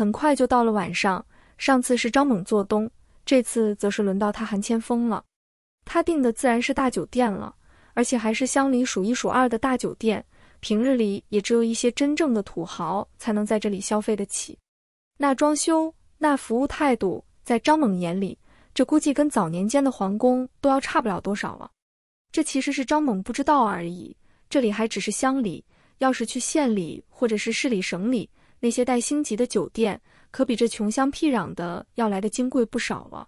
很快就到了晚上。上次是张猛做东，这次则是轮到他韩千峰了。他订的自然是大酒店了，而且还是乡里数一数二的大酒店。平日里也只有一些真正的土豪才能在这里消费得起。那装修，那服务态度，在张猛眼里，这估计跟早年间的皇宫都要差不了多少了。这其实是张猛不知道而已。这里还只是乡里，要是去县里或者是市里、省里，那些带星级的酒店，可比这穷乡僻壤的要来的金贵不少了。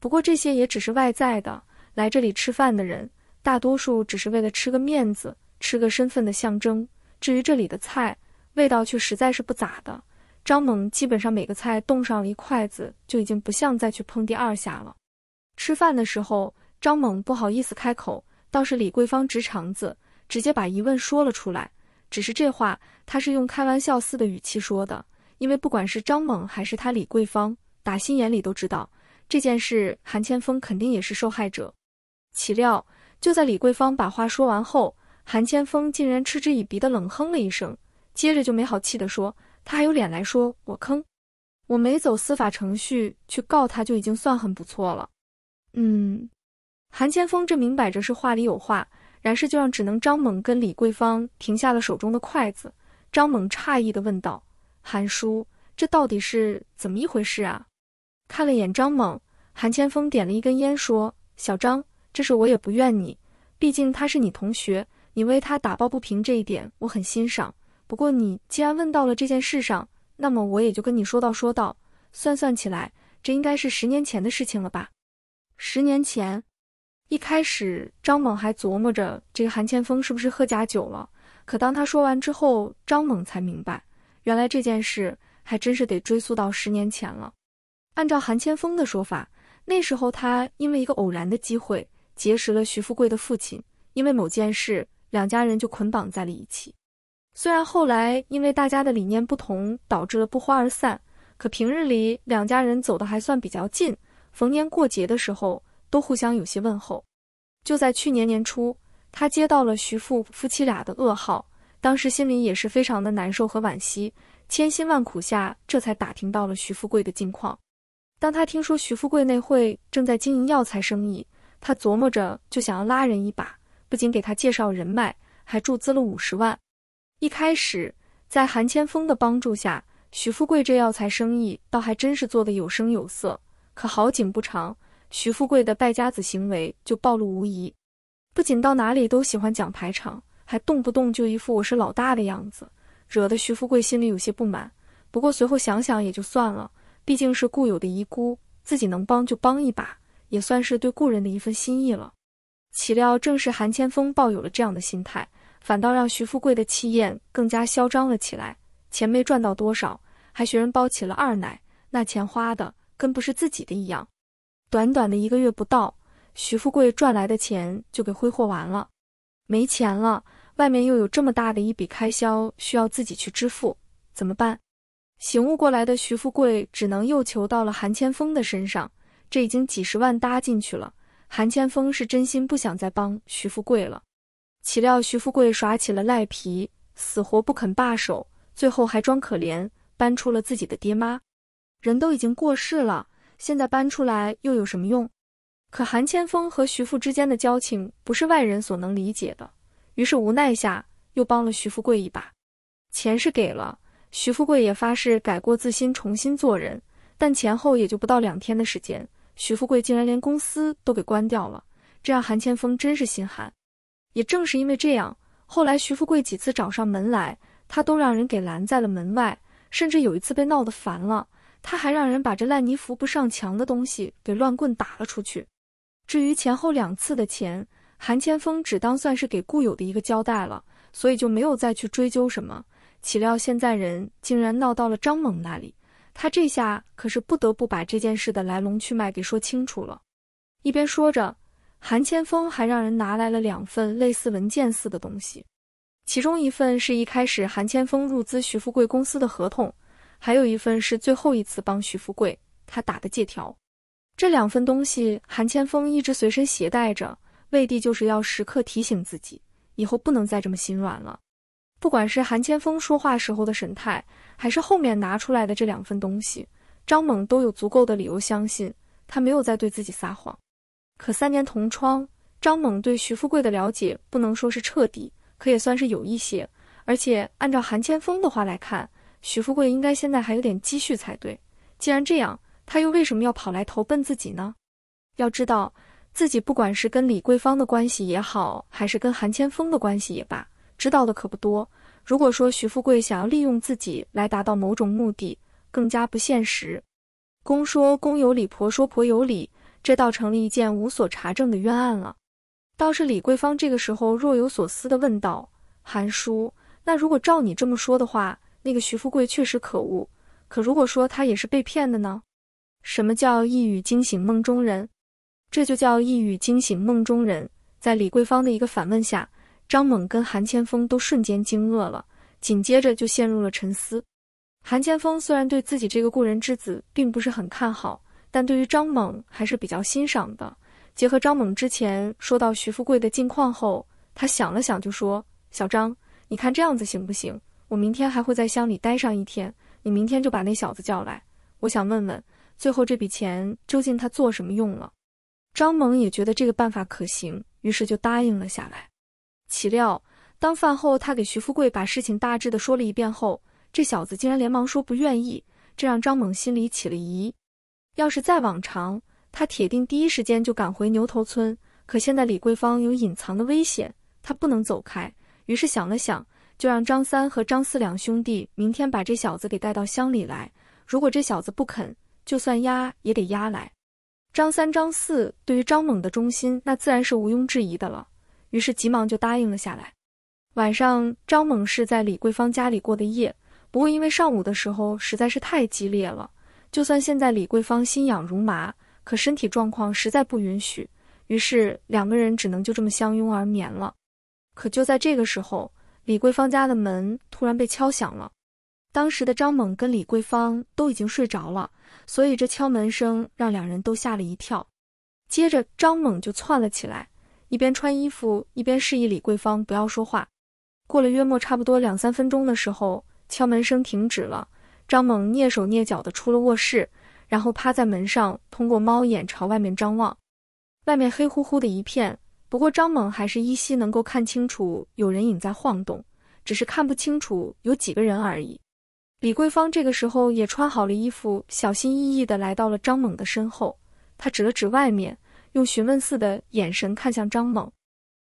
不过这些也只是外在的，来这里吃饭的人，大多数只是为了吃个面子，吃个身份的象征。至于这里的菜，味道却实在是不咋的。张猛基本上每个菜动上了一筷子，就已经不像再去碰第二下了。吃饭的时候，张猛不好意思开口，倒是李桂芳直肠子，直接把疑问说了出来。只是这话，他是用开玩笑似的语气说的，因为不管是张猛还是他李桂芳，打心眼里都知道这件事，韩千峰肯定也是受害者。岂料就在李桂芳把话说完后，韩千峰竟然嗤之以鼻的冷哼了一声，接着就没好气的说：“他还有脸来说我坑，我没走司法程序去告他，就已经算很不错了。”嗯，韩千峰这明摆着是话里有话。然是就让只能张猛跟李桂芳停下了手中的筷子。张猛诧异地问道：“韩叔，这到底是怎么一回事啊？”看了眼张猛，韩千峰点了一根烟，说：“小张，这事我也不怨你，毕竟他是你同学，你为他打抱不平这一点我很欣赏。不过你既然问到了这件事上，那么我也就跟你说道说道。算算起来，这应该是十年前的事情了吧？十年前。”一开始，张猛还琢磨着这个韩千峰是不是喝假酒了。可当他说完之后，张猛才明白，原来这件事还真是得追溯到十年前了。按照韩千峰的说法，那时候他因为一个偶然的机会结识了徐富贵的父亲，因为某件事，两家人就捆绑在了一起。虽然后来因为大家的理念不同，导致了不欢而散，可平日里两家人走的还算比较近，逢年过节的时候都互相有些问候。就在去年年初，他接到了徐富夫妻俩的噩耗，当时心里也是非常的难受和惋惜。千辛万苦下，这才打听到了徐富贵的近况。当他听说徐富贵那会正在经营药材生意，他琢磨着就想要拉人一把，不仅给他介绍人脉，还注资了五十万。一开始，在韩千峰的帮助下，徐富贵这药材生意倒还真是做的有声有色。可好景不长。徐富贵的败家子行为就暴露无遗，不仅到哪里都喜欢讲排场，还动不动就一副我是老大的样子，惹得徐富贵心里有些不满。不过随后想想也就算了，毕竟是故友的遗孤，自己能帮就帮一把，也算是对故人的一份心意了。岂料正是韩千峰抱有了这样的心态，反倒让徐富贵的气焰更加嚣张了起来。钱没赚到多少，还学人包起了二奶，那钱花的跟不是自己的一样。短短的一个月不到，徐富贵赚来的钱就给挥霍完了，没钱了，外面又有这么大的一笔开销需要自己去支付，怎么办？醒悟过来的徐富贵只能又求到了韩千峰的身上，这已经几十万搭进去了，韩千峰是真心不想再帮徐富贵了。岂料徐富贵耍起了赖皮，死活不肯罢手，最后还装可怜，搬出了自己的爹妈，人都已经过世了。现在搬出来又有什么用？可韩千峰和徐富之间的交情不是外人所能理解的，于是无奈下又帮了徐富贵一把。钱是给了，徐富贵也发誓改过自新，重新做人。但前后也就不到两天的时间，徐富贵竟然连公司都给关掉了，这让韩千峰真是心寒。也正是因为这样，后来徐富贵几次找上门来，他都让人给拦在了门外，甚至有一次被闹得烦了。他还让人把这烂泥扶不上墙的东西给乱棍打了出去。至于前后两次的钱，韩千峰只当算是给固有的一个交代了，所以就没有再去追究什么。岂料现在人竟然闹到了张猛那里，他这下可是不得不把这件事的来龙去脉给说清楚了。一边说着，韩千峰还让人拿来了两份类似文件似的东西，其中一份是一开始韩千峰入资徐富贵公司的合同。还有一份是最后一次帮徐富贵他打的借条，这两份东西韩千峰一直随身携带着，为的就是要时刻提醒自己，以后不能再这么心软了。不管是韩千峰说话时候的神态，还是后面拿出来的这两份东西，张猛都有足够的理由相信他没有在对自己撒谎。可三年同窗，张猛对徐富贵的了解不能说是彻底，可也算是有一些。而且按照韩千峰的话来看。徐富贵应该现在还有点积蓄才对。既然这样，他又为什么要跑来投奔自己呢？要知道，自己不管是跟李桂芳的关系也好，还是跟韩千峰的关系也罢，知道的可不多。如果说徐富贵想要利用自己来达到某种目的，更加不现实。公说公有理，婆说婆有理，这倒成了一件无所查证的冤案了。倒是李桂芳这个时候若有所思地问道：“韩叔，那如果照你这么说的话？”那个徐富贵确实可恶，可如果说他也是被骗的呢？什么叫一语惊醒梦中人？这就叫一语惊醒梦中人。在李桂芳的一个反问下，张猛跟韩千峰都瞬间惊愕了，紧接着就陷入了沉思。韩千峰虽然对自己这个故人之子并不是很看好，但对于张猛还是比较欣赏的。结合张猛之前说到徐富贵的近况后，他想了想就说：“小张，你看这样子行不行？”我明天还会在乡里待上一天，你明天就把那小子叫来，我想问问最后这笔钱究竟他做什么用了。张猛也觉得这个办法可行，于是就答应了下来。岂料，当饭后他给徐富贵把事情大致的说了一遍后，这小子竟然连忙说不愿意，这让张猛心里起了疑。要是再往常，他铁定第一时间就赶回牛头村，可现在李桂芳有隐藏的危险，他不能走开。于是想了想。就让张三和张四两兄弟明天把这小子给带到乡里来。如果这小子不肯，就算押也得押来。张三、张四对于张猛的忠心，那自然是毋庸置疑的了。于是急忙就答应了下来。晚上，张猛是在李桂芳家里过的夜。不过因为上午的时候实在是太激烈了，就算现在李桂芳心痒如麻，可身体状况实在不允许，于是两个人只能就这么相拥而眠了。可就在这个时候。李桂芳家的门突然被敲响了，当时的张猛跟李桂芳都已经睡着了，所以这敲门声让两人都吓了一跳。接着张猛就窜了起来，一边穿衣服一边示意李桂芳不要说话。过了约莫差不多两三分钟的时候，敲门声停止了。张猛蹑手蹑脚地出了卧室，然后趴在门上，通过猫眼朝外面张望。外面黑乎乎的一片。不过张猛还是依稀能够看清楚有人影在晃动，只是看不清楚有几个人而已。李桂芳这个时候也穿好了衣服，小心翼翼地来到了张猛的身后。她指了指外面，用询问似的眼神看向张猛。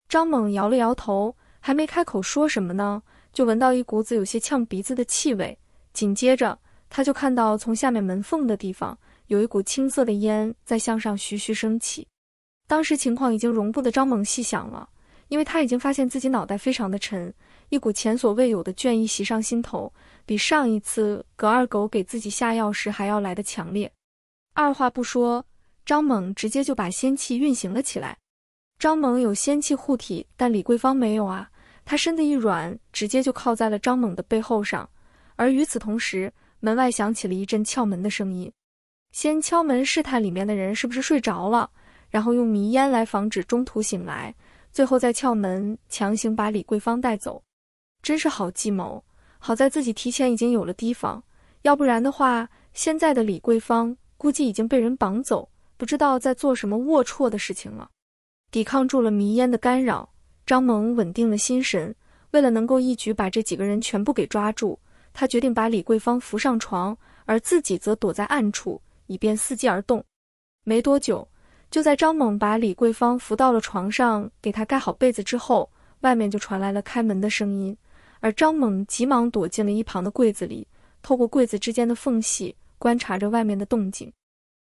张猛摇了摇头，还没开口说什么呢，就闻到一股子有些呛鼻子的气味。紧接着，他就看到从下面门缝的地方有一股青色的烟在向上徐徐升起。当时情况已经容不得张猛细想了，因为他已经发现自己脑袋非常的沉，一股前所未有的倦意袭上心头，比上一次葛二狗给自己下药时还要来的强烈。二话不说，张猛直接就把仙气运行了起来。张猛有仙气护体，但李桂芳没有啊，她身子一软，直接就靠在了张猛的背后上。而与此同时，门外响起了一阵撬门的声音，先敲门试探里面的人是不是睡着了。然后用迷烟来防止中途醒来，最后再撬门强行把李桂芳带走，真是好计谋。好在自己提前已经有了提防，要不然的话，现在的李桂芳估计已经被人绑走，不知道在做什么龌龊的事情了。抵抗住了迷烟的干扰，张萌稳定了心神。为了能够一举把这几个人全部给抓住，他决定把李桂芳扶上床，而自己则躲在暗处，以便伺机而动。没多久。就在张猛把李桂芳扶到了床上，给她盖好被子之后，外面就传来了开门的声音，而张猛急忙躲进了一旁的柜子里，透过柜子之间的缝隙观察着外面的动静。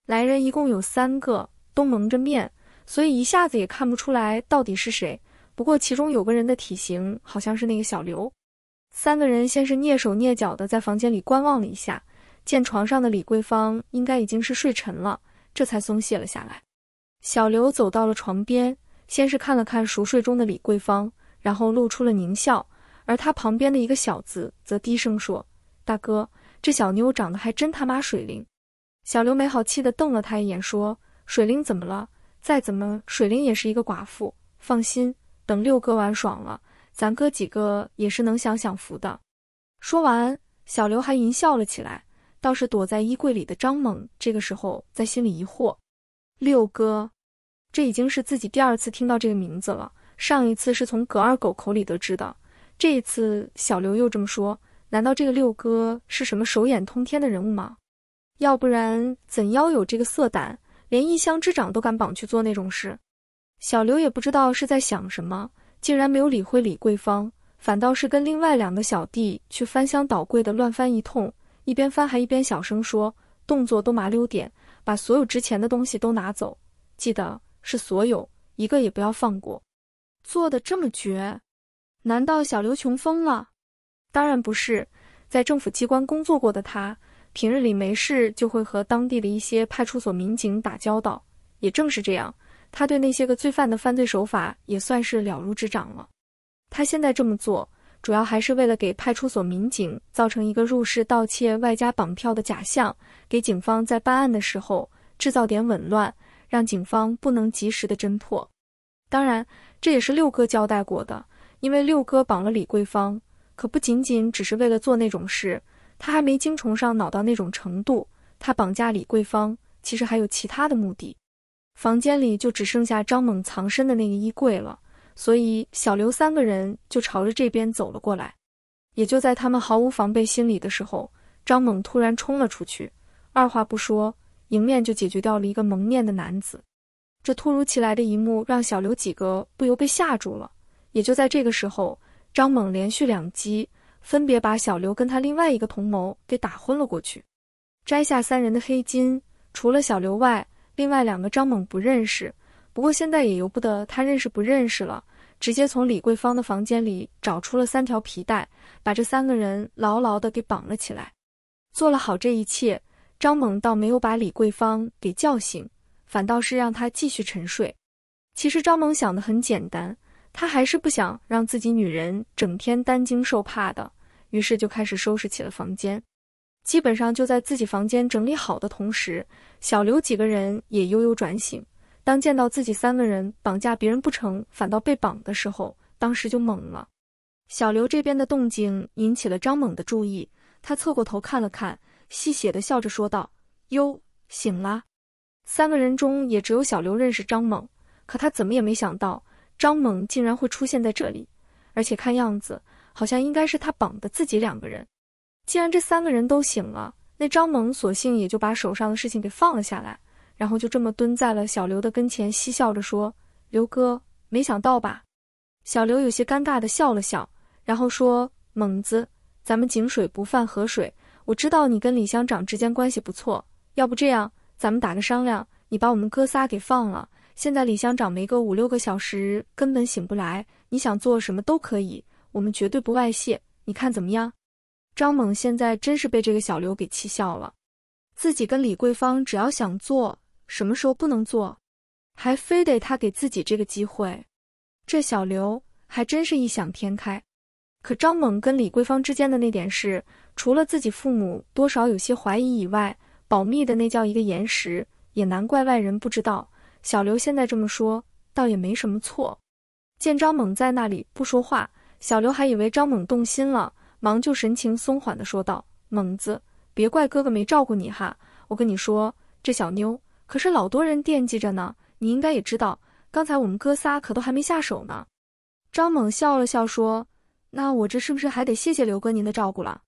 来人一共有三个，都蒙着面，所以一下子也看不出来到底是谁。不过其中有个人的体型好像是那个小刘。三个人先是蹑手蹑脚的在房间里观望了一下，见床上的李桂芳应该已经是睡沉了，这才松懈了下来。小刘走到了床边，先是看了看熟睡中的李桂芳，然后露出了狞笑。而他旁边的一个小子则低声说：“大哥，这小妞长得还真他妈水灵。”小刘没好气地瞪了他一眼，说：“水灵怎么了？再怎么水灵，也是一个寡妇。放心，等六哥玩爽了，咱哥几个也是能享享福的。”说完，小刘还淫笑了起来。倒是躲在衣柜里的张猛，这个时候在心里疑惑。六哥，这已经是自己第二次听到这个名字了。上一次是从葛二狗口里得知的，这一次小刘又这么说。难道这个六哥是什么手眼通天的人物吗？要不然怎妖有这个色胆，连一乡之长都敢绑去做那种事？小刘也不知道是在想什么，竟然没有理会李桂芳，反倒是跟另外两个小弟去翻箱倒柜的乱翻一通，一边翻还一边小声说，动作都麻溜点。把所有值钱的东西都拿走，记得是所有，一个也不要放过。做的这么绝，难道小刘穷疯了？当然不是，在政府机关工作过的他，平日里没事就会和当地的一些派出所民警打交道，也正是这样，他对那些个罪犯的犯罪手法也算是了如指掌了。他现在这么做。主要还是为了给派出所民警造成一个入室盗窃外加绑票的假象，给警方在办案的时候制造点紊乱，让警方不能及时的侦破。当然，这也是六哥交代过的，因为六哥绑了李桂芳，可不仅仅只是为了做那种事，他还没精虫上脑到那种程度。他绑架李桂芳，其实还有其他的目的。房间里就只剩下张猛藏身的那个衣柜了。所以，小刘三个人就朝着这边走了过来。也就在他们毫无防备心理的时候，张猛突然冲了出去，二话不说，迎面就解决掉了一个蒙面的男子。这突如其来的一幕让小刘几个不由被吓住了。也就在这个时候，张猛连续两击，分别把小刘跟他另外一个同谋给打昏了过去。摘下三人的黑金，除了小刘外，另外两个张猛不认识。不过现在也由不得他认识不认识了，直接从李桂芳的房间里找出了三条皮带，把这三个人牢牢的给绑了起来。做了好这一切，张猛倒没有把李桂芳给叫醒，反倒是让她继续沉睡。其实张猛想的很简单，他还是不想让自己女人整天担惊受怕的，于是就开始收拾起了房间。基本上就在自己房间整理好的同时，小刘几个人也悠悠转醒。当见到自己三个人绑架别人不成，反倒被绑的时候，当时就懵了。小刘这边的动静引起了张猛的注意，他侧过头看了看，戏谑的笑着说道：“哟，醒了。”三个人中也只有小刘认识张猛，可他怎么也没想到张猛竟然会出现在这里，而且看样子好像应该是他绑的自己两个人。既然这三个人都醒了，那张猛索性也就把手上的事情给放了下来。然后就这么蹲在了小刘的跟前，嬉笑着说：“刘哥，没想到吧？”小刘有些尴尬地笑了笑，然后说：“猛子，咱们井水不犯河水。我知道你跟李乡长之间关系不错，要不这样，咱们打个商量，你把我们哥仨给放了。现在李乡长没个五六个小时根本醒不来，你想做什么都可以，我们绝对不外泄。你看怎么样？”张猛现在真是被这个小刘给气笑了，自己跟李桂芳只要想做。什么时候不能做，还非得他给自己这个机会？这小刘还真是异想天开。可张猛跟李桂芳之间的那点事，除了自己父母多少有些怀疑以外，保密的那叫一个严实，也难怪外人不知道。小刘现在这么说，倒也没什么错。见张猛在那里不说话，小刘还以为张猛动心了，忙就神情松缓地说道：“猛子，别怪哥哥没照顾你哈，我跟你说，这小妞。”可是老多人惦记着呢，你应该也知道。刚才我们哥仨可都还没下手呢。张猛笑了笑说：“那我这是不是还得谢谢刘哥您的照顾了？”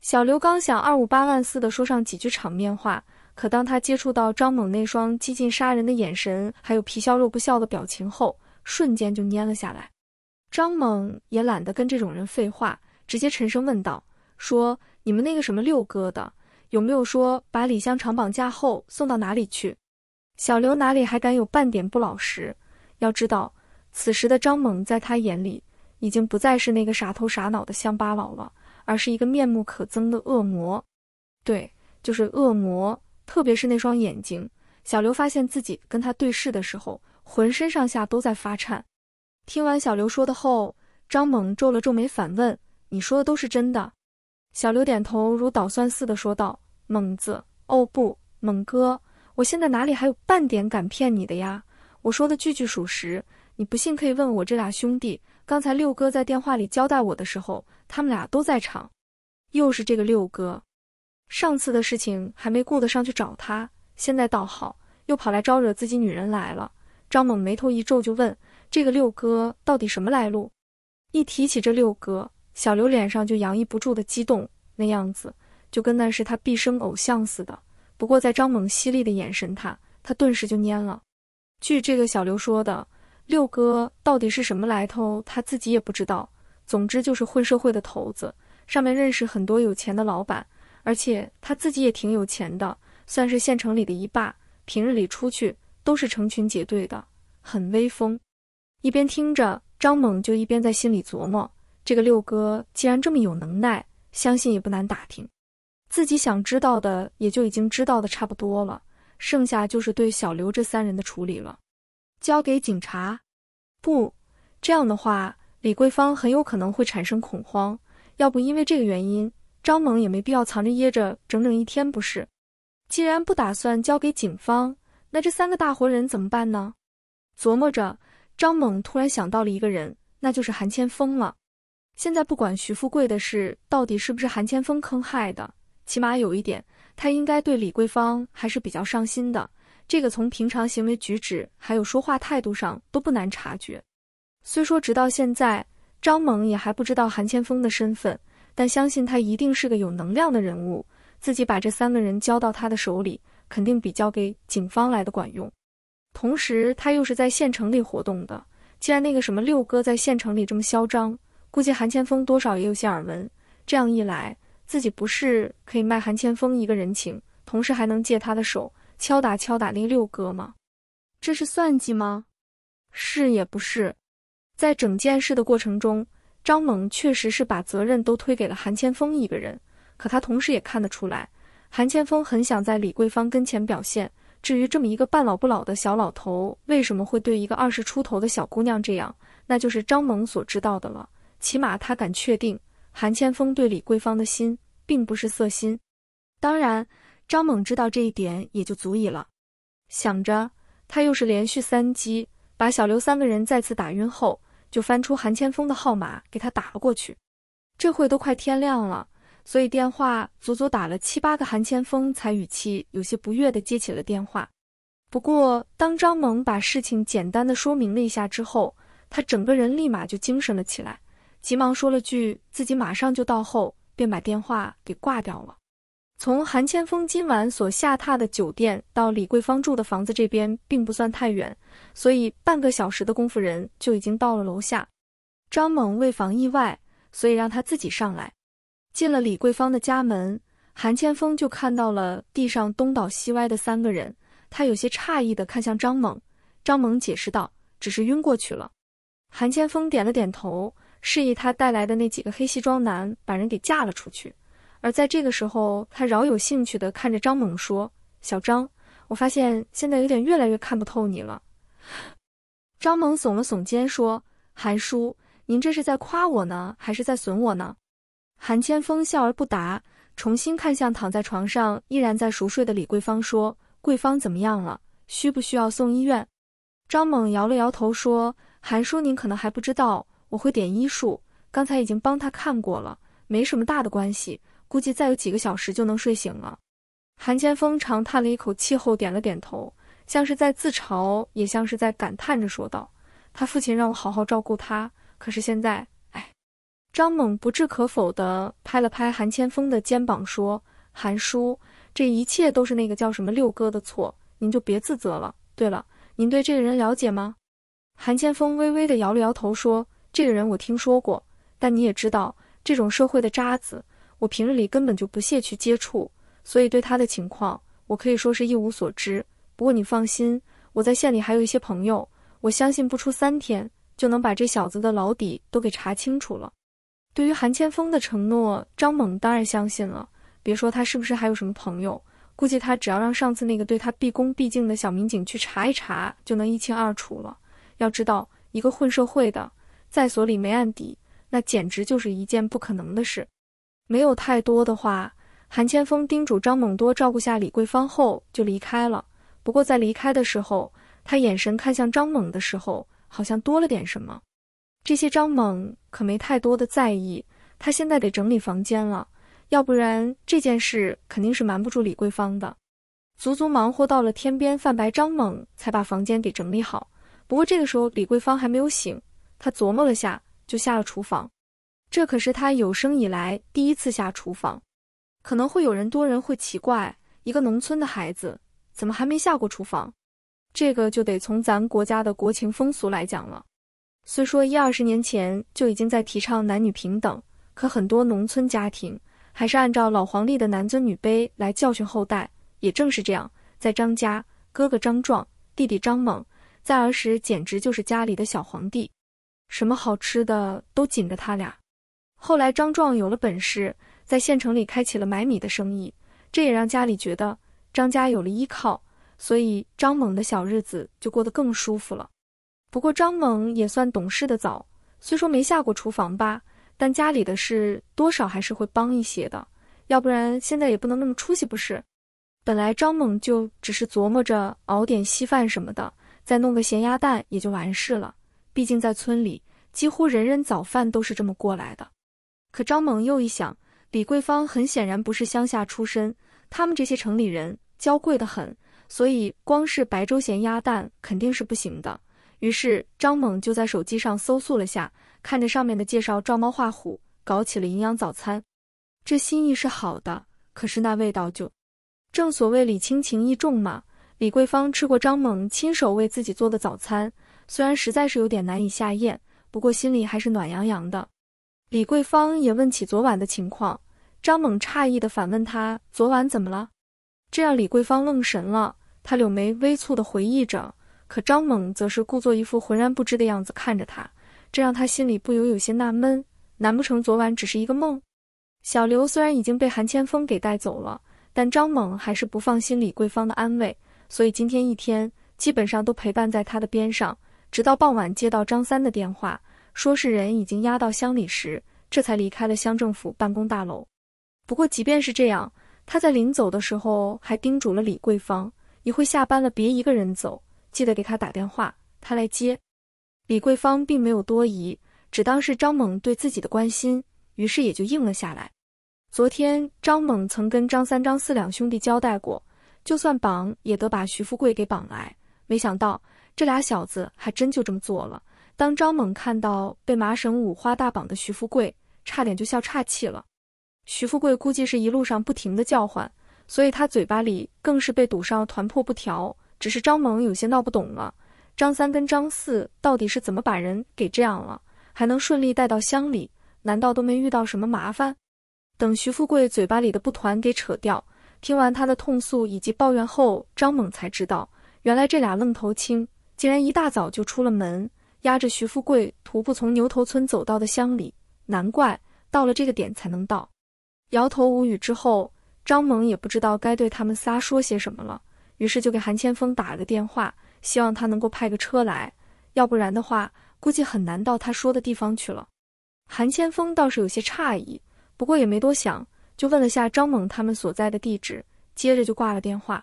小刘刚想二五八万似的说上几句场面话，可当他接触到张猛那双激进杀人的眼神，还有皮笑肉不笑的表情后，瞬间就蔫了下来。张猛也懒得跟这种人废话，直接沉声问道：“说你们那个什么六哥的？”有没有说把李香长绑架后送到哪里去？小刘哪里还敢有半点不老实？要知道，此时的张猛在他眼里已经不再是那个傻头傻脑的乡巴佬了，而是一个面目可憎的恶魔。对，就是恶魔，特别是那双眼睛。小刘发现自己跟他对视的时候，浑身上下都在发颤。听完小刘说的后，张猛皱了皱眉，反问：“你说的都是真的？”小刘点头，如捣蒜似的说道：“猛子，哦不，猛哥，我现在哪里还有半点敢骗你的呀？我说的句句属实，你不信可以问我这俩兄弟。刚才六哥在电话里交代我的时候，他们俩都在场。又是这个六哥，上次的事情还没顾得上去找他，现在倒好，又跑来招惹自己女人来了。”张猛眉头一皱，就问：“这个六哥到底什么来路？”一提起这六哥。小刘脸上就洋溢不住的激动，那样子就跟那是他毕生偶像似的。不过在张猛犀利的眼神，他他顿时就蔫了。据这个小刘说的，六哥到底是什么来头，他自己也不知道。总之就是混社会的头子，上面认识很多有钱的老板，而且他自己也挺有钱的，算是县城里的一霸。平日里出去都是成群结队的，很威风。一边听着张猛，就一边在心里琢磨。这个六哥既然这么有能耐，相信也不难打听。自己想知道的也就已经知道的差不多了，剩下就是对小刘这三人的处理了。交给警察？不，这样的话李桂芳很有可能会产生恐慌。要不因为这个原因，张猛也没必要藏着掖着整整一天，不是？既然不打算交给警方，那这三个大活人怎么办呢？琢磨着，张猛突然想到了一个人，那就是韩千峰了。现在不管徐富贵的事到底是不是韩千峰坑害的，起码有一点，他应该对李桂芳还是比较上心的。这个从平常行为举止还有说话态度上都不难察觉。虽说直到现在张猛也还不知道韩千峰的身份，但相信他一定是个有能量的人物。自己把这三个人交到他的手里，肯定比交给警方来的管用。同时，他又是在县城里活动的，既然那个什么六哥在县城里这么嚣张。估计韩千峰多少也有些耳闻，这样一来，自己不是可以卖韩千峰一个人情，同时还能借他的手敲打敲打那六哥吗？这是算计吗？是也不是。在整件事的过程中，张猛确实是把责任都推给了韩千峰一个人，可他同时也看得出来，韩千峰很想在李桂芳跟前表现。至于这么一个半老不老的小老头，为什么会对一个二十出头的小姑娘这样，那就是张猛所知道的了。起码他敢确定，韩千峰对李桂芳的心并不是色心。当然，张猛知道这一点也就足以了。想着，他又是连续三击，把小刘三个人再次打晕后，就翻出韩千峰的号码给他打了过去。这会都快天亮了，所以电话足足打了七八个，韩千峰才语气有些不悦的接起了电话。不过，当张猛把事情简单的说明了一下之后，他整个人立马就精神了起来。急忙说了句“自己马上就到”，后便把电话给挂掉了。从韩千峰今晚所下榻的酒店到李桂芳住的房子这边并不算太远，所以半个小时的功夫，人就已经到了楼下。张猛为防意外，所以让他自己上来。进了李桂芳的家门，韩千峰就看到了地上东倒西歪的三个人，他有些诧异的看向张猛。张猛解释道：“只是晕过去了。”韩千峰点了点头。示意他带来的那几个黑西装男把人给嫁了出去，而在这个时候，他饶有兴趣地看着张猛说：“小张，我发现现在有点越来越看不透你了。”张猛耸了耸肩说：“韩叔，您这是在夸我呢，还是在损我呢？”韩千峰笑而不答，重新看向躺在床上依然在熟睡的李桂芳说：“桂芳怎么样了？需不需要送医院？”张猛摇了摇头说：“韩叔，您可能还不知道。”我会点医术，刚才已经帮他看过了，没什么大的关系，估计再有几个小时就能睡醒了。韩千峰长叹了一口气后，点了点头，像是在自嘲，也像是在感叹着说道：“他父亲让我好好照顾他，可是现在……哎。”张猛不置可否地拍了拍韩千峰的肩膀，说：“韩叔，这一切都是那个叫什么六哥的错，您就别自责了。对了，您对这个人了解吗？”韩千峰微微地摇了摇头，说。这个人我听说过，但你也知道，这种社会的渣子，我平日里根本就不屑去接触，所以对他的情况，我可以说是一无所知。不过你放心，我在县里还有一些朋友，我相信不出三天，就能把这小子的老底都给查清楚了。对于韩千峰的承诺，张猛当然相信了。别说他是不是还有什么朋友，估计他只要让上次那个对他毕恭毕敬的小民警去查一查，就能一清二楚了。要知道，一个混社会的。在所里没案底，那简直就是一件不可能的事。没有太多的话，韩千峰叮嘱张猛多照顾下李桂芳后就离开了。不过在离开的时候，他眼神看向张猛的时候，好像多了点什么。这些张猛可没太多的在意，他现在得整理房间了，要不然这件事肯定是瞒不住李桂芳的。足足忙活到了天边泛白，张猛才把房间给整理好。不过这个时候，李桂芳还没有醒。他琢磨了下，就下了厨房。这可是他有生以来第一次下厨房。可能会有人多人会奇怪，一个农村的孩子怎么还没下过厨房？这个就得从咱国家的国情风俗来讲了。虽说一二十年前就已经在提倡男女平等，可很多农村家庭还是按照老黄历的男尊女卑来教训后代。也正是这样，在张家，哥哥张壮，弟弟张猛，在儿时简直就是家里的小皇帝。什么好吃的都紧着他俩。后来张壮有了本事，在县城里开启了买米的生意，这也让家里觉得张家有了依靠，所以张猛的小日子就过得更舒服了。不过张猛也算懂事的早，虽说没下过厨房吧，但家里的事多少还是会帮一些的，要不然现在也不能那么出息不是？本来张猛就只是琢磨着熬点稀饭什么的，再弄个咸鸭蛋也就完事了。毕竟在村里，几乎人人早饭都是这么过来的。可张猛又一想，李桂芳很显然不是乡下出身，他们这些城里人娇贵的很，所以光是白粥咸鸭蛋肯定是不行的。于是张猛就在手机上搜索了下，看着上面的介绍，照猫画虎搞起了营养早餐。这心意是好的，可是那味道就……正所谓礼轻情意重嘛。李桂芳吃过张猛亲手为自己做的早餐。虽然实在是有点难以下咽，不过心里还是暖洋洋的。李桂芳也问起昨晚的情况，张猛诧异的反问她：“昨晚怎么了？”这让李桂芳愣神了，她柳眉微蹙的回忆着，可张猛则是故作一副浑然不知的样子看着她，这让她心里不由有些纳闷，难不成昨晚只是一个梦？小刘虽然已经被韩千峰给带走了，但张猛还是不放心李桂芳的安慰，所以今天一天基本上都陪伴在她的边上。直到傍晚接到张三的电话，说是人已经押到乡里时，这才离开了乡政府办公大楼。不过，即便是这样，他在临走的时候还叮嘱了李桂芳：一会下班了别一个人走，记得给他打电话，他来接。李桂芳并没有多疑，只当是张猛对自己的关心，于是也就应了下来。昨天，张猛曾跟张三、张四两兄弟交代过，就算绑也得把徐富贵给绑来，没想到。这俩小子还真就这么做了。当张猛看到被麻绳五花大绑的徐富贵，差点就笑岔气了。徐富贵估计是一路上不停的叫唤，所以他嘴巴里更是被堵上团破布条。只是张猛有些闹不懂了：张三跟张四到底是怎么把人给这样了，还能顺利带到乡里？难道都没遇到什么麻烦？等徐富贵嘴巴里的布团给扯掉，听完他的痛诉以及抱怨后，张猛才知道，原来这俩愣头青。竟然一大早就出了门，押着徐富贵徒步从牛头村走到的乡里，难怪到了这个点才能到。摇头无语之后，张萌也不知道该对他们仨说些什么了，于是就给韩千峰打了个电话，希望他能够派个车来，要不然的话，估计很难到他说的地方去了。韩千峰倒是有些诧异，不过也没多想，就问了下张猛他们所在的地址，接着就挂了电话。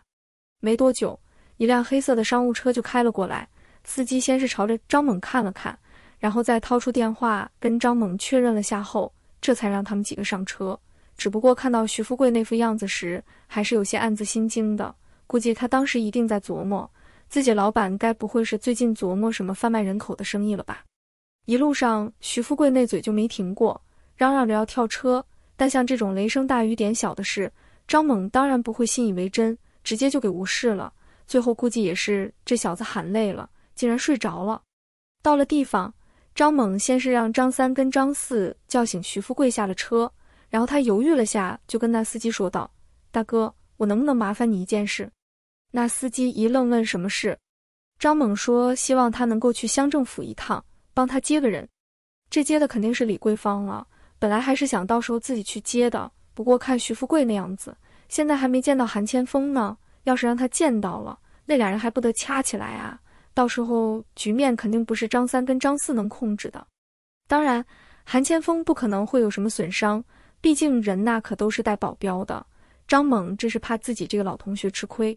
没多久。一辆黑色的商务车就开了过来，司机先是朝着张猛看了看，然后再掏出电话跟张猛确认了下后，这才让他们几个上车。只不过看到徐富贵那副样子时，还是有些暗自心惊的，估计他当时一定在琢磨，自己老板该不会是最近琢磨什么贩卖人口的生意了吧？一路上，徐富贵那嘴就没停过，嚷嚷着要跳车。但像这种雷声大雨点小的事，张猛当然不会信以为真，直接就给无视了。最后估计也是这小子喊累了，竟然睡着了。到了地方，张猛先是让张三跟张四叫醒徐富贵下了车，然后他犹豫了下，就跟那司机说道：“大哥，我能不能麻烦你一件事？”那司机一愣，问：“什么事？”张猛说：“希望他能够去乡政府一趟，帮他接个人。这接的肯定是李桂芳了。本来还是想到时候自己去接的，不过看徐富贵那样子，现在还没见到韩千峰呢。”要是让他见到了，那俩人还不得掐起来啊？到时候局面肯定不是张三跟张四能控制的。当然，韩千峰不可能会有什么损伤，毕竟人那可都是带保镖的。张猛这是怕自己这个老同学吃亏。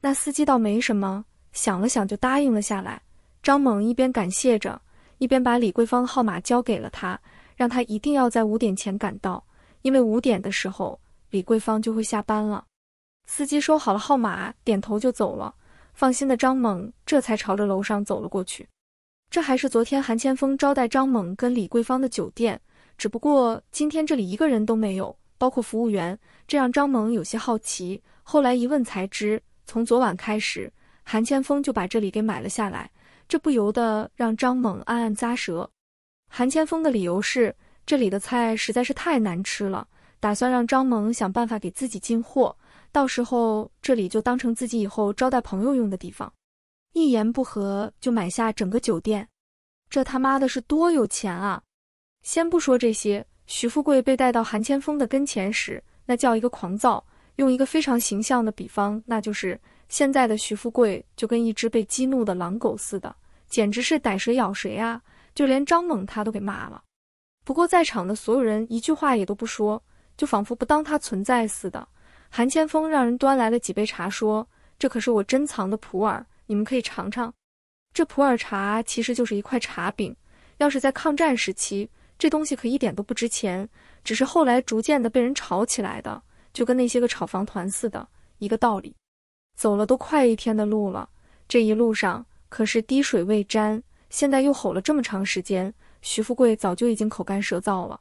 那司机倒没什么，想了想就答应了下来。张猛一边感谢着，一边把李桂芳的号码交给了他，让他一定要在五点前赶到，因为五点的时候李桂芳就会下班了。司机收好了号码，点头就走了。放心的张猛这才朝着楼上走了过去。这还是昨天韩千峰招待张猛跟李桂芳的酒店，只不过今天这里一个人都没有，包括服务员，这让张猛有些好奇。后来一问才知，从昨晚开始，韩千峰就把这里给买了下来。这不由得让张猛暗暗咂舌。韩千峰的理由是这里的菜实在是太难吃了，打算让张猛想办法给自己进货。到时候这里就当成自己以后招待朋友用的地方，一言不合就买下整个酒店，这他妈的是多有钱啊！先不说这些，徐富贵被带到韩千峰的跟前时，那叫一个狂躁。用一个非常形象的比方，那就是现在的徐富贵就跟一只被激怒的狼狗似的，简直是逮谁咬谁啊！就连张猛他都给骂了。不过在场的所有人一句话也都不说，就仿佛不当他存在似的。韩千峰让人端来了几杯茶，说：“这可是我珍藏的普洱，你们可以尝尝。这普洱茶其实就是一块茶饼。要是在抗战时期，这东西可一点都不值钱，只是后来逐渐的被人炒起来的，就跟那些个炒房团似的，一个道理。走了都快一天的路了，这一路上可是滴水未沾，现在又吼了这么长时间，徐富贵早就已经口干舌燥了。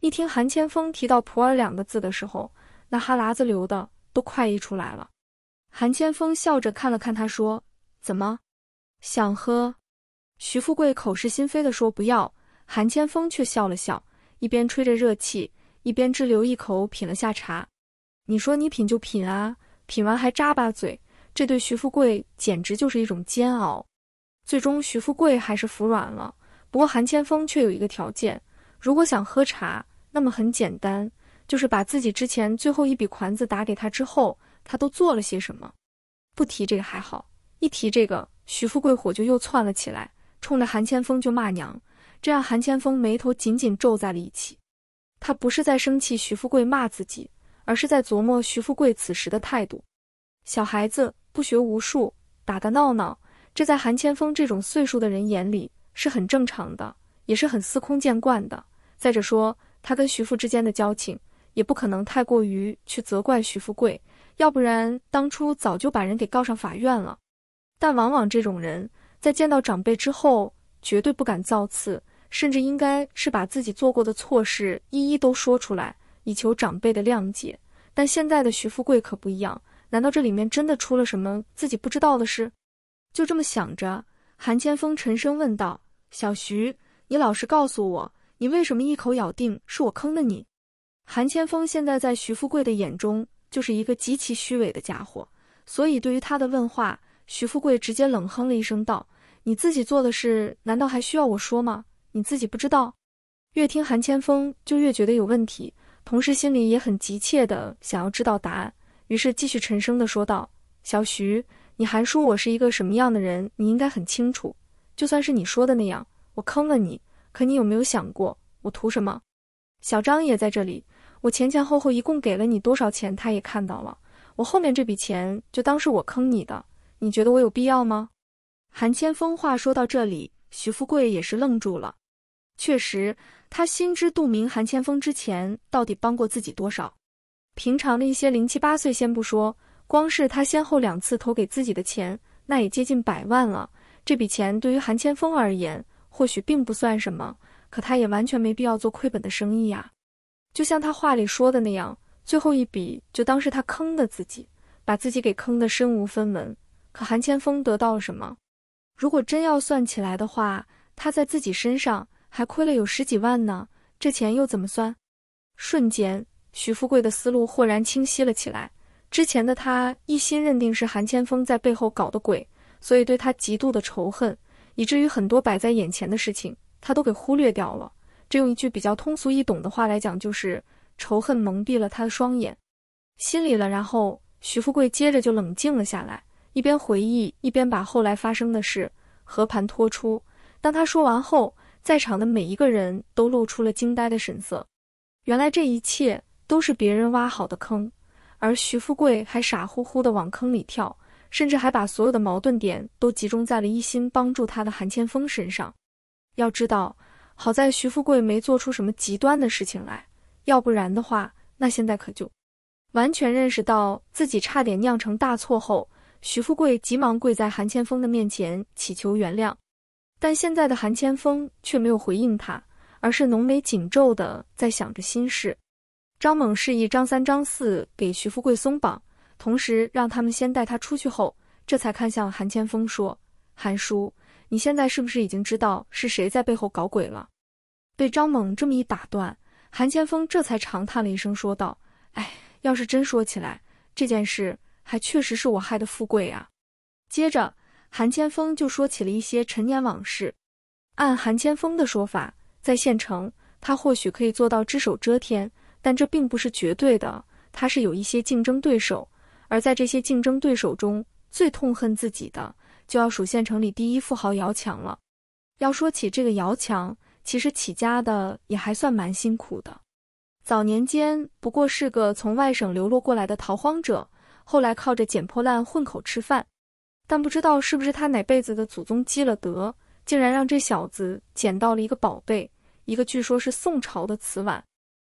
一听韩千峰提到普洱两个字的时候，那哈喇子流的都快溢出来了，韩千峰笑着看了看他，说：“怎么，想喝？”徐富贵口是心非的说：“不要。”韩千峰却笑了笑，一边吹着热气，一边滞留一口品了下茶。你说你品就品啊，品完还咂巴嘴，这对徐富贵简直就是一种煎熬。最终，徐富贵还是服软了。不过，韩千峰却有一个条件：如果想喝茶，那么很简单。就是把自己之前最后一笔款子打给他之后，他都做了些什么？不提这个还好，一提这个，徐富贵火就又窜了起来，冲着韩千峰就骂娘，这让韩千峰眉头紧紧皱在了一起。他不是在生气徐富贵骂自己，而是在琢磨徐富贵此时的态度。小孩子不学无术，打打闹闹，这在韩千峰这种岁数的人眼里是很正常的，也是很司空见惯的。再者说，他跟徐富之间的交情。也不可能太过于去责怪徐富贵，要不然当初早就把人给告上法院了。但往往这种人在见到长辈之后，绝对不敢造次，甚至应该是把自己做过的错事一一都说出来，以求长辈的谅解。但现在的徐富贵可不一样，难道这里面真的出了什么自己不知道的事？就这么想着，韩千峰沉声问道：“小徐，你老实告诉我，你为什么一口咬定是我坑的你？”韩千峰现在在徐富贵的眼中就是一个极其虚伪的家伙，所以对于他的问话，徐富贵直接冷哼了一声道：“你自己做的事难道还需要我说吗？你自己不知道。”越听韩千峰就越觉得有问题，同时心里也很急切的想要知道答案，于是继续沉声的说道：“小徐，你韩叔我是一个什么样的人，你应该很清楚。就算是你说的那样，我坑了你，可你有没有想过我图什么？”小张也在这里。我前前后后一共给了你多少钱？他也看到了。我后面这笔钱就当是我坑你的，你觉得我有必要吗？韩千峰话说到这里，徐富贵也是愣住了。确实，他心知肚明，韩千峰之前到底帮过自己多少。平常的一些零七八碎先不说，光是他先后两次投给自己的钱，那也接近百万了。这笔钱对于韩千峰而言，或许并不算什么，可他也完全没必要做亏本的生意呀。就像他话里说的那样，最后一笔就当是他坑的自己，把自己给坑的身无分文。可韩千峰得到了什么？如果真要算起来的话，他在自己身上还亏了有十几万呢。这钱又怎么算？瞬间，徐富贵的思路豁然清晰了起来。之前的他一心认定是韩千峰在背后搞的鬼，所以对他极度的仇恨，以至于很多摆在眼前的事情，他都给忽略掉了。这用一句比较通俗易懂的话来讲，就是仇恨蒙蔽了他的双眼、心里了。然后徐富贵接着就冷静了下来，一边回忆，一边把后来发生的事和盘托出。当他说完后，在场的每一个人都露出了惊呆的神色。原来这一切都是别人挖好的坑，而徐富贵还傻乎乎的往坑里跳，甚至还把所有的矛盾点都集中在了一心帮助他的韩千峰身上。要知道。好在徐富贵没做出什么极端的事情来，要不然的话，那现在可就完全认识到自己差点酿成大错后，徐富贵急忙跪在韩千峰的面前祈求原谅。但现在的韩千峰却没有回应他，而是浓眉紧皱的在想着心事。张猛示意张三、张四给徐富贵松绑，同时让他们先带他出去后，这才看向韩千峰说：“韩叔。”你现在是不是已经知道是谁在背后搞鬼了？被张猛这么一打断，韩千峰这才长叹了一声，说道：“哎，要是真说起来，这件事还确实是我害的富贵啊。”接着，韩千峰就说起了一些陈年往事。按韩千峰的说法，在县城，他或许可以做到只手遮天，但这并不是绝对的。他是有一些竞争对手，而在这些竞争对手中最痛恨自己的。就要数县城里第一富豪姚强了。要说起这个姚强，其实起家的也还算蛮辛苦的。早年间不过是个从外省流落过来的逃荒者，后来靠着捡破烂混口吃饭。但不知道是不是他哪辈子的祖宗积了德，竟然让这小子捡到了一个宝贝，一个据说是宋朝的瓷碗。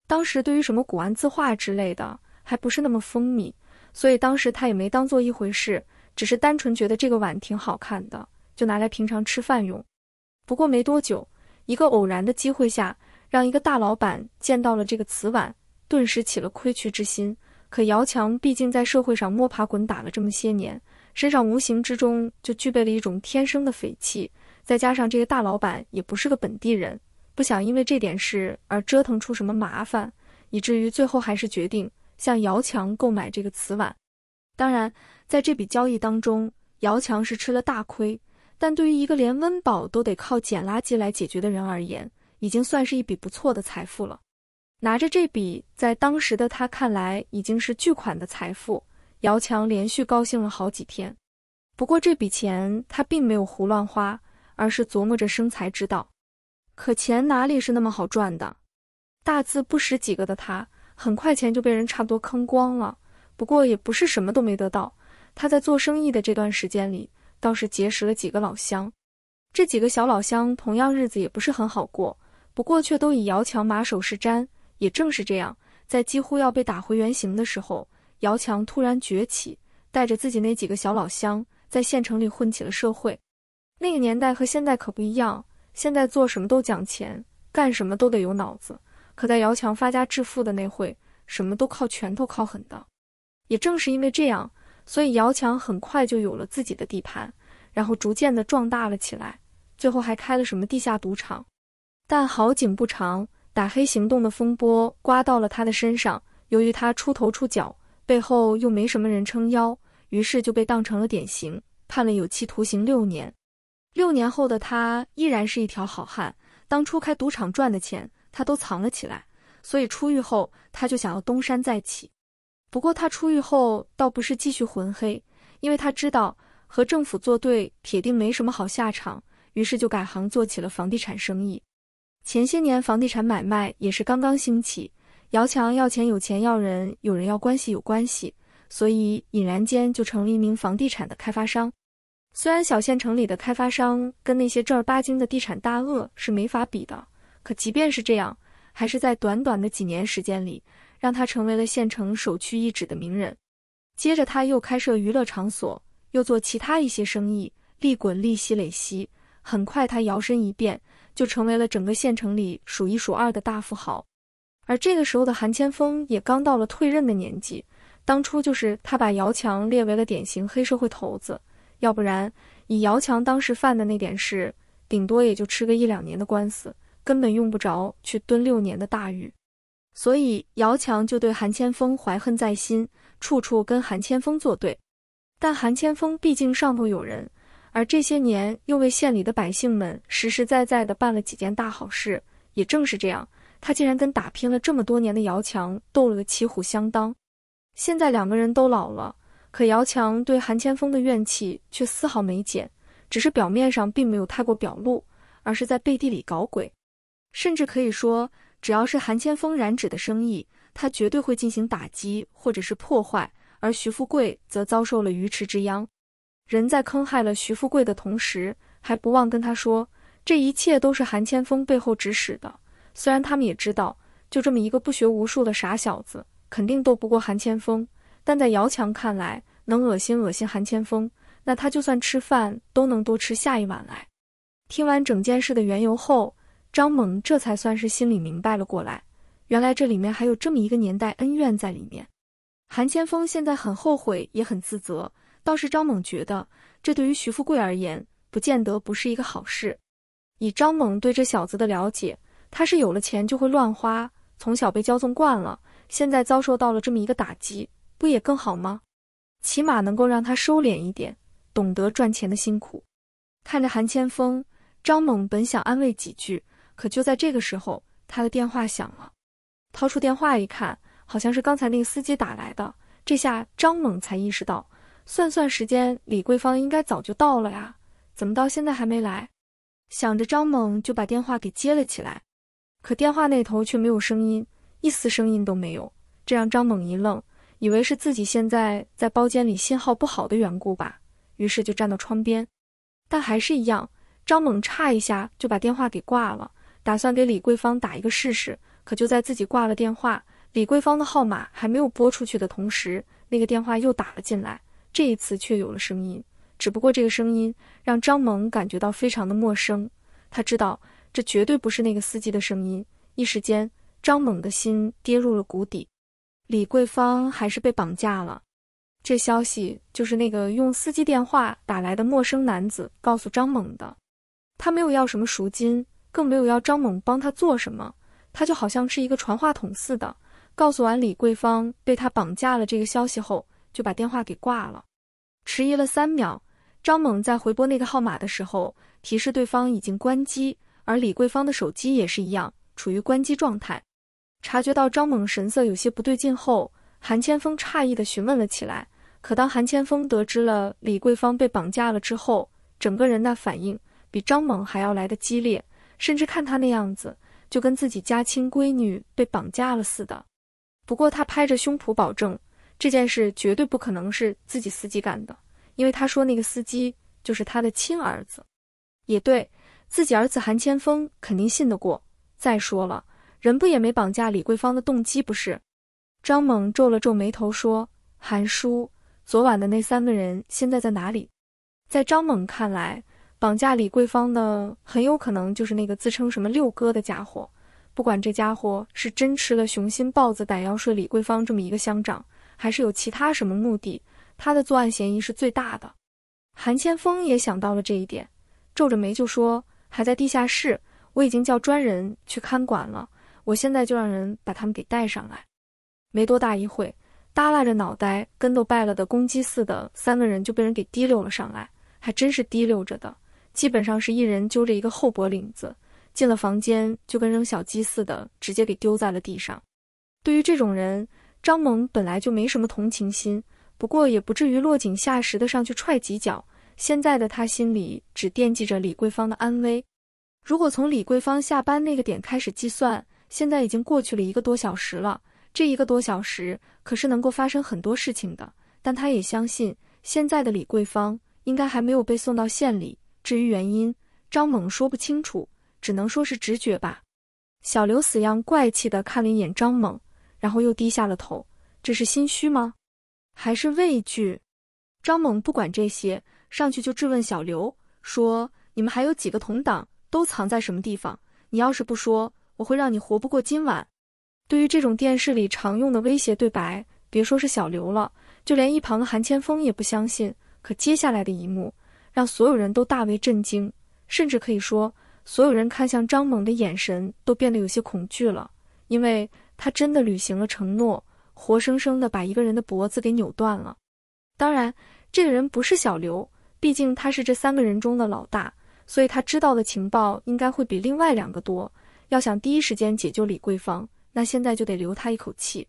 当时对于什么古玩字画之类的还不是那么风靡，所以当时他也没当做一回事。只是单纯觉得这个碗挺好看的，就拿来平常吃饭用。不过没多久，一个偶然的机会下，让一个大老板见到了这个瓷碗，顿时起了亏觎之心。可姚强毕竟在社会上摸爬滚打了这么些年，身上无形之中就具备了一种天生的匪气。再加上这个大老板也不是个本地人，不想因为这点事而折腾出什么麻烦，以至于最后还是决定向姚强购买这个瓷碗。当然。在这笔交易当中，姚强是吃了大亏。但对于一个连温饱都得靠捡垃圾来解决的人而言，已经算是一笔不错的财富了。拿着这笔在当时的他看来已经是巨款的财富，姚强连续高兴了好几天。不过这笔钱他并没有胡乱花，而是琢磨着生财之道。可钱哪里是那么好赚的？大字不识几个的他，很快钱就被人差不多坑光了。不过也不是什么都没得到。他在做生意的这段时间里，倒是结识了几个老乡。这几个小老乡同样日子也不是很好过，不过却都以姚强马首是瞻。也正是这样，在几乎要被打回原形的时候，姚强突然崛起，带着自己那几个小老乡在县城里混起了社会。那个年代和现在可不一样，现在做什么都讲钱，干什么都得有脑子。可在姚强发家致富的那会，什么都靠拳头，靠狠的。也正是因为这样。所以姚强很快就有了自己的地盘，然后逐渐的壮大了起来，最后还开了什么地下赌场。但好景不长，打黑行动的风波刮到了他的身上。由于他出头出脚，背后又没什么人撑腰，于是就被当成了典型，判了有期徒刑六年。六年后的他依然是一条好汉。当初开赌场赚的钱，他都藏了起来。所以出狱后，他就想要东山再起。不过他出狱后倒不是继续混黑，因为他知道和政府作对铁定没什么好下场，于是就改行做起了房地产生意。前些年房地产买卖也是刚刚兴起，姚强要钱有钱，要人有人，要关系有关系，所以引然间就成了一名房地产的开发商。虽然小县城里的开发商跟那些正儿八经的地产大鳄是没法比的，可即便是这样，还是在短短的几年时间里。让他成为了县城首屈一指的名人。接着，他又开设娱乐场所，又做其他一些生意，利滚利息累息，很快他摇身一变就成为了整个县城里数一数二的大富豪。而这个时候的韩千峰也刚到了退任的年纪，当初就是他把姚强列为了典型黑社会头子，要不然以姚强当时犯的那点事，顶多也就吃个一两年的官司，根本用不着去蹲六年的大狱。所以姚强就对韩千峰怀恨在心，处处跟韩千峰作对。但韩千峰毕竟上头有人，而这些年又为县里的百姓们实实在在的办了几件大好事。也正是这样，他竟然跟打拼了这么多年的姚强斗了个旗鼓相当。现在两个人都老了，可姚强对韩千峰的怨气却丝毫没减，只是表面上并没有太过表露，而是在背地里搞鬼，甚至可以说。只要是韩千峰染指的生意，他绝对会进行打击或者是破坏。而徐富贵则遭受了鱼池之殃。人在坑害了徐富贵的同时，还不忘跟他说，这一切都是韩千峰背后指使的。虽然他们也知道，就这么一个不学无术的傻小子，肯定斗不过韩千峰。但在姚强看来，能恶心恶心韩千峰，那他就算吃饭都能多吃下一碗来。听完整件事的缘由后。张猛这才算是心里明白了过来，原来这里面还有这么一个年代恩怨在里面。韩千峰现在很后悔，也很自责。倒是张猛觉得，这对于徐富贵而言，不见得不是一个好事。以张猛对这小子的了解，他是有了钱就会乱花，从小被骄纵惯了，现在遭受到了这么一个打击，不也更好吗？起码能够让他收敛一点，懂得赚钱的辛苦。看着韩千峰，张猛本想安慰几句。可就在这个时候，他的电话响了，掏出电话一看，好像是刚才那个司机打来的。这下张猛才意识到，算算时间，李桂芳应该早就到了呀，怎么到现在还没来？想着，张猛就把电话给接了起来。可电话那头却没有声音，一丝声音都没有，这让张猛一愣，以为是自己现在在包间里信号不好的缘故吧，于是就站到窗边，但还是一样，张猛差一下就把电话给挂了。打算给李桂芳打一个试试，可就在自己挂了电话，李桂芳的号码还没有拨出去的同时，那个电话又打了进来。这一次却有了声音，只不过这个声音让张猛感觉到非常的陌生。他知道这绝对不是那个司机的声音，一时间张猛的心跌入了谷底。李桂芳还是被绑架了，这消息就是那个用司机电话打来的陌生男子告诉张猛的，他没有要什么赎金。更没有要张猛帮他做什么，他就好像是一个传话筒似的，告诉完李桂芳被他绑架了这个消息后，就把电话给挂了。迟疑了三秒，张猛在回拨那个号码的时候，提示对方已经关机，而李桂芳的手机也是一样，处于关机状态。察觉到张猛神色有些不对劲后，韩千峰诧异的询问了起来。可当韩千峰得知了李桂芳被绑架了之后，整个人那反应比张猛还要来得激烈。甚至看他那样子，就跟自己家亲闺女被绑架了似的。不过他拍着胸脯保证，这件事绝对不可能是自己司机干的，因为他说那个司机就是他的亲儿子。也对自己儿子韩千峰肯定信得过。再说了，人不也没绑架李桂芳的动机不是？张猛皱了皱眉头说：“韩叔，昨晚的那三个人现在在哪里？”在张猛看来。绑架李桂芳的很有可能就是那个自称什么六哥的家伙。不管这家伙是真吃了雄心豹子胆要睡李桂芳这么一个乡长，还是有其他什么目的，他的作案嫌疑是最大的。韩千峰也想到了这一点，皱着眉就说：“还在地下室，我已经叫专人去看管了。我现在就让人把他们给带上来。”没多大一会，耷拉着脑袋、跟都败了的公鸡似的三个人就被人给提溜了上来，还真是提溜着的。基本上是一人揪着一个厚脖领子进了房间，就跟扔小鸡似的，直接给丢在了地上。对于这种人，张萌本来就没什么同情心，不过也不至于落井下石的上去踹几脚。现在的他心里只惦记着李桂芳的安危。如果从李桂芳下班那个点开始计算，现在已经过去了一个多小时了。这一个多小时可是能够发生很多事情的。但他也相信，现在的李桂芳应该还没有被送到县里。至于原因，张猛说不清楚，只能说是直觉吧。小刘死样怪气的看了一眼张猛，然后又低下了头。这是心虚吗？还是畏惧？张猛不管这些，上去就质问小刘说：“你们还有几个同党，都藏在什么地方？你要是不说，我会让你活不过今晚。”对于这种电视里常用的威胁对白，别说是小刘了，就连一旁的韩千峰也不相信。可接下来的一幕。让所有人都大为震惊，甚至可以说，所有人看向张猛的眼神都变得有些恐惧了，因为他真的履行了承诺，活生生的把一个人的脖子给扭断了。当然，这个人不是小刘，毕竟他是这三个人中的老大，所以他知道的情报应该会比另外两个多。要想第一时间解救李桂芳，那现在就得留他一口气。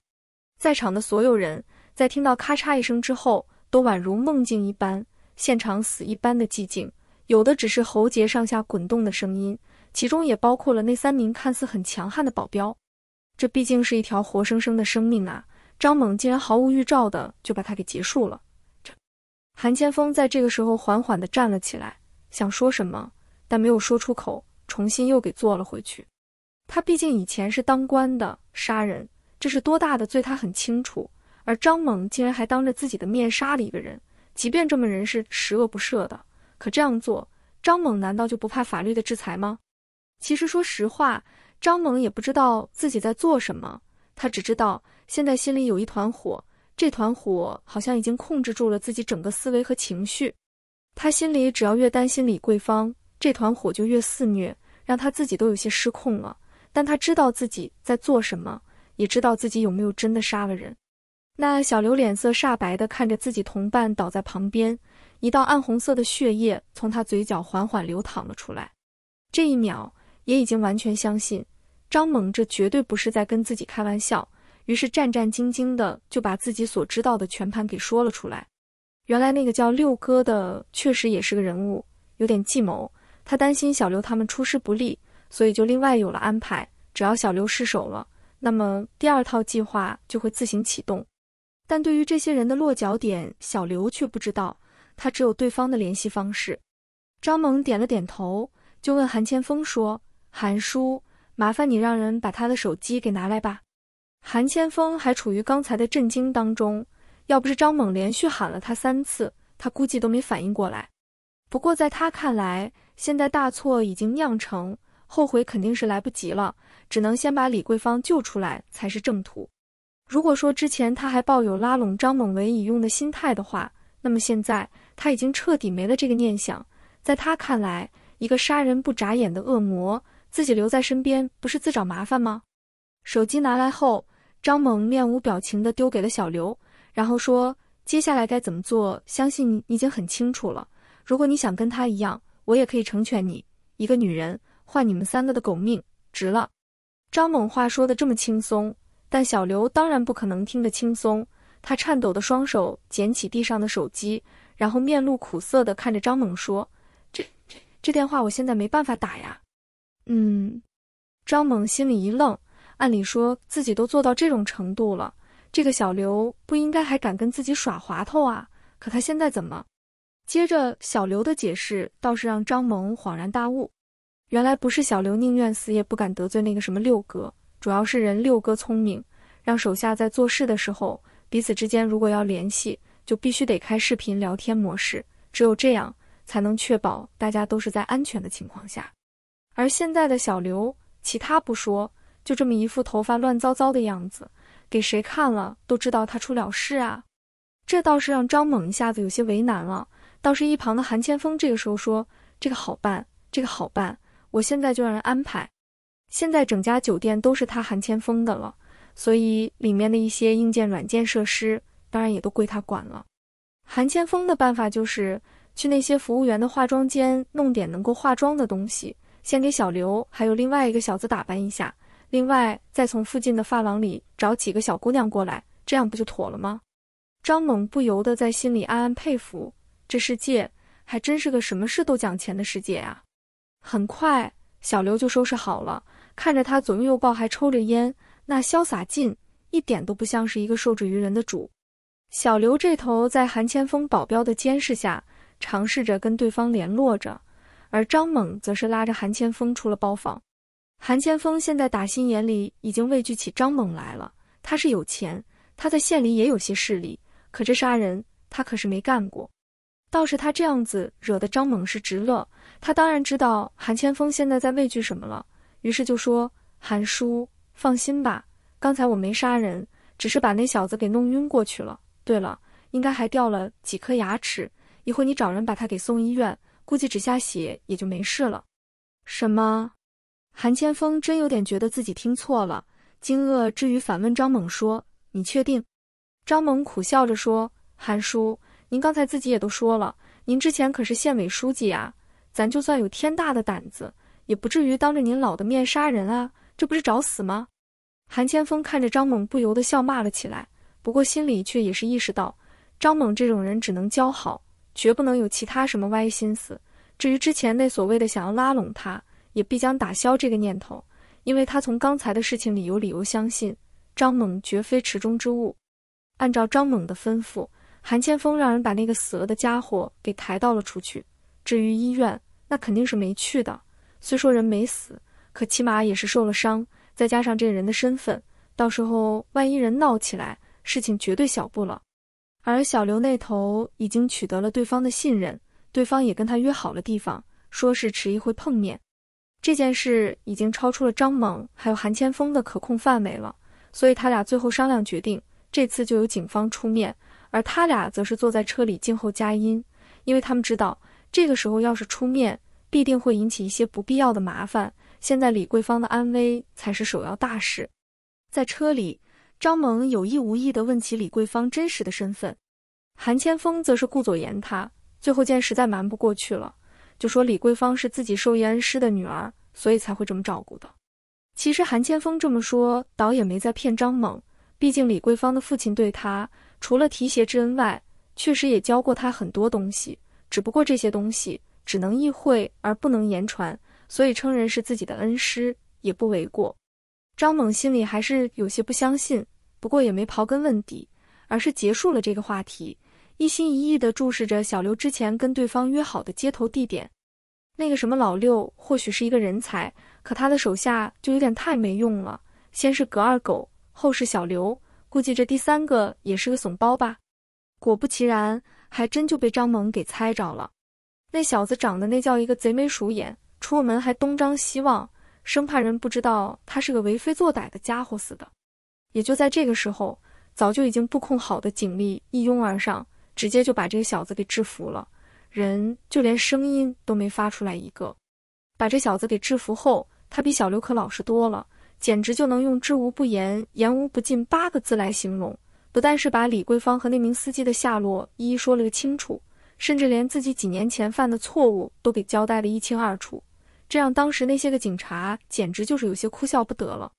在场的所有人在听到咔嚓一声之后，都宛如梦境一般。现场死一般的寂静，有的只是喉结上下滚动的声音，其中也包括了那三名看似很强悍的保镖。这毕竟是一条活生生的生命啊！张猛竟然毫无预兆的就把他给结束了。这韩千峰在这个时候缓缓的站了起来，想说什么，但没有说出口，重新又给坐了回去。他毕竟以前是当官的，杀人这是多大的罪，他很清楚。而张猛竟然还当着自己的面杀了一个人。即便这么人是十恶不赦的，可这样做，张猛难道就不怕法律的制裁吗？其实说实话，张猛也不知道自己在做什么，他只知道现在心里有一团火，这团火好像已经控制住了自己整个思维和情绪。他心里只要越担心李桂芳，这团火就越肆虐，让他自己都有些失控了。但他知道自己在做什么，也知道自己有没有真的杀了人。那小刘脸色煞白的看着自己同伴倒在旁边，一道暗红色的血液从他嘴角缓缓流淌了出来。这一秒，也已经完全相信张猛，这绝对不是在跟自己开玩笑。于是战战兢兢的就把自己所知道的全盘给说了出来。原来那个叫六哥的确实也是个人物，有点计谋。他担心小刘他们出师不利，所以就另外有了安排。只要小刘失手了，那么第二套计划就会自行启动。但对于这些人的落脚点，小刘却不知道，他只有对方的联系方式。张猛点了点头，就问韩千峰说：“韩叔，麻烦你让人把他的手机给拿来吧。”韩千峰还处于刚才的震惊当中，要不是张猛连续喊了他三次，他估计都没反应过来。不过在他看来，现在大错已经酿成，后悔肯定是来不及了，只能先把李桂芳救出来才是正途。如果说之前他还抱有拉拢张猛为己用的心态的话，那么现在他已经彻底没了这个念想。在他看来，一个杀人不眨眼的恶魔，自己留在身边不是自找麻烦吗？手机拿来后，张猛面无表情地丢给了小刘，然后说：“接下来该怎么做，相信你已经很清楚了。如果你想跟他一样，我也可以成全你。一个女人换你们三个的狗命，值了。”张猛话说的这么轻松。但小刘当然不可能听得轻松，他颤抖的双手捡起地上的手机，然后面露苦涩的看着张猛说：“这这这电话我现在没办法打呀。”嗯，张猛心里一愣，按理说自己都做到这种程度了，这个小刘不应该还敢跟自己耍滑头啊，可他现在怎么？接着小刘的解释倒是让张猛恍然大悟，原来不是小刘宁愿死也不敢得罪那个什么六哥。主要是人六哥聪明，让手下在做事的时候，彼此之间如果要联系，就必须得开视频聊天模式，只有这样，才能确保大家都是在安全的情况下。而现在的小刘，其他不说，就这么一副头发乱糟糟的样子，给谁看了都知道他出了事啊。这倒是让张猛一下子有些为难了，倒是一旁的韩千峰这个时候说：“这个好办，这个好办，我现在就让人安排。”现在整家酒店都是他韩千峰的了，所以里面的一些硬件、软件设施当然也都归他管了。韩千峰的办法就是去那些服务员的化妆间弄点能够化妆的东西，先给小刘还有另外一个小子打扮一下，另外再从附近的发廊里找几个小姑娘过来，这样不就妥了吗？张猛不由得在心里暗暗佩服，这世界还真是个什么事都讲钱的世界啊！很快，小刘就收拾好了。看着他左拥右抱还抽着烟，那潇洒劲一点都不像是一个受制于人的主。小刘这头在韩千峰保镖的监视下，尝试着跟对方联络着，而张猛则是拉着韩千峰出了包房。韩千峰现在打心眼里已经畏惧起张猛来了。他是有钱，他在县里也有些势力，可这杀人他可是没干过。倒是他这样子惹得张猛是直乐。他当然知道韩千峰现在在畏惧什么了。于是就说：“韩叔，放心吧，刚才我没杀人，只是把那小子给弄晕过去了。对了，应该还掉了几颗牙齿。一会你找人把他给送医院，估计止下血也就没事了。”什么？韩千峰真有点觉得自己听错了，惊愕之余反问张猛说：“你确定？”张猛苦笑着说：“韩叔，您刚才自己也都说了，您之前可是县委书记啊，咱就算有天大的胆子。”也不至于当着您老的面杀人啊！这不是找死吗？韩千峰看着张猛，不由得笑骂了起来。不过心里却也是意识到，张猛这种人只能交好，绝不能有其他什么歪心思。至于之前那所谓的想要拉拢他，也必将打消这个念头，因为他从刚才的事情里有理由相信，张猛绝非池中之物。按照张猛的吩咐，韩千峰让人把那个死了的家伙给抬到了出去。至于医院，那肯定是没去的。虽说人没死，可起码也是受了伤。再加上这个人的身份，到时候万一人闹起来，事情绝对小不了。而小刘那头已经取得了对方的信任，对方也跟他约好了地方，说是迟一会碰面。这件事已经超出了张猛还有韩千峰的可控范围了，所以他俩最后商量决定，这次就由警方出面，而他俩则是坐在车里静候佳音，因为他们知道这个时候要是出面。必定会引起一些不必要的麻烦。现在李桂芳的安危才是首要大事。在车里，张萌有意无意地问起李桂芳真实的身份，韩千峰则是顾左言他。最后见实在瞒不过去了，就说李桂芳是自己收严师的女儿，所以才会这么照顾的。其实韩千峰这么说，倒也没在骗张猛。毕竟李桂芳的父亲对他除了提携之恩外，确实也教过他很多东西。只不过这些东西。只能意会而不能言传，所以称人是自己的恩师也不为过。张猛心里还是有些不相信，不过也没刨根问底，而是结束了这个话题，一心一意的注视着小刘之前跟对方约好的接头地点。那个什么老六或许是一个人才，可他的手下就有点太没用了。先是葛二狗，后是小刘，估计这第三个也是个怂包吧。果不其然，还真就被张猛给猜着了。那小子长得那叫一个贼眉鼠眼，出了门还东张西望，生怕人不知道他是个为非作歹的家伙似的。也就在这个时候，早就已经布控好的警力一拥而上，直接就把这个小子给制服了，人就连声音都没发出来一个。把这小子给制服后，他比小刘可老实多了，简直就能用“知无不言，言无不尽”八个字来形容。不但是把李桂芳和那名司机的下落一一说了个清楚。甚至连自己几年前犯的错误都给交代得一清二楚，这让当时那些个警察简直就是有些哭笑不得了。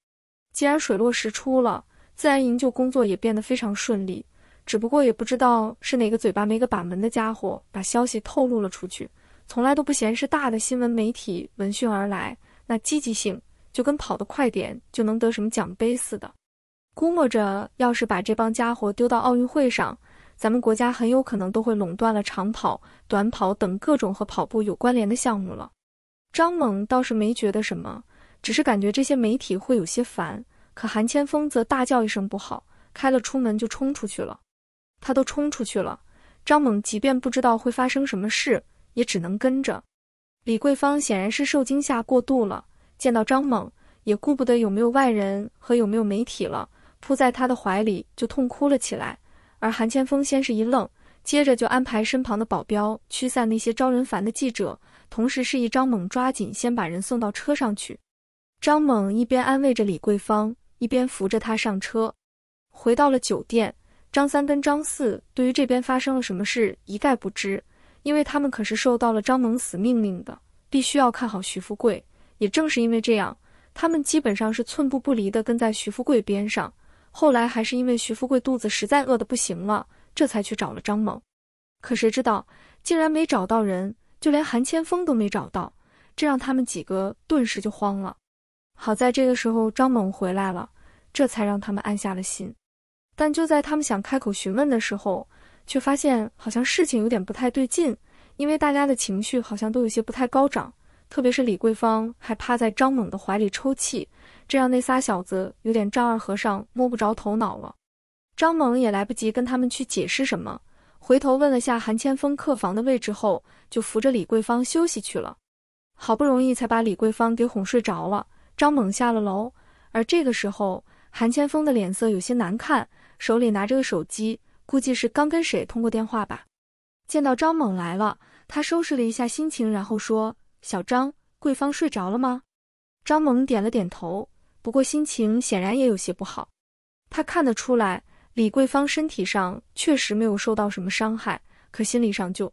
既然水落石出了，自然营救工作也变得非常顺利。只不过也不知道是哪个嘴巴没个把门的家伙把消息透露了出去，从来都不嫌事大的新闻媒体闻讯而来，那积极性就跟跑得快点就能得什么奖杯似的。估摸着要是把这帮家伙丢到奥运会上，咱们国家很有可能都会垄断了长跑、短跑等各种和跑步有关联的项目了。张猛倒是没觉得什么，只是感觉这些媒体会有些烦。可韩千峰则大叫一声“不好”，开了出门就冲出去了。他都冲出去了，张猛即便不知道会发生什么事，也只能跟着。李桂芳显然是受惊吓过度了，见到张猛也顾不得有没有外人和有没有媒体了，扑在他的怀里就痛哭了起来。而韩千峰先是一愣，接着就安排身旁的保镖驱散那些招人烦的记者，同时示意张猛抓紧先把人送到车上去。张猛一边安慰着李桂芳，一边扶着她上车。回到了酒店，张三跟张四对于这边发生了什么事一概不知，因为他们可是受到了张猛死命令的，必须要看好徐富贵。也正是因为这样，他们基本上是寸步不离地跟在徐富贵边上。后来还是因为徐富贵肚子实在饿得不行了，这才去找了张猛，可谁知道竟然没找到人，就连韩千峰都没找到，这让他们几个顿时就慌了。好在这个时候张猛回来了，这才让他们安下了心。但就在他们想开口询问的时候，却发现好像事情有点不太对劲，因为大家的情绪好像都有些不太高涨。特别是李桂芳还趴在张猛的怀里抽泣，这让那仨小子有点丈二和尚摸不着头脑了。张猛也来不及跟他们去解释什么，回头问了下韩千峰客房的位置后，就扶着李桂芳休息去了。好不容易才把李桂芳给哄睡着了，张猛下了楼。而这个时候，韩千峰的脸色有些难看，手里拿着个手机，估计是刚跟谁通过电话吧。见到张猛来了，他收拾了一下心情，然后说。小张，桂芳睡着了吗？张猛点了点头，不过心情显然也有些不好。他看得出来，李桂芳身体上确实没有受到什么伤害，可心理上就……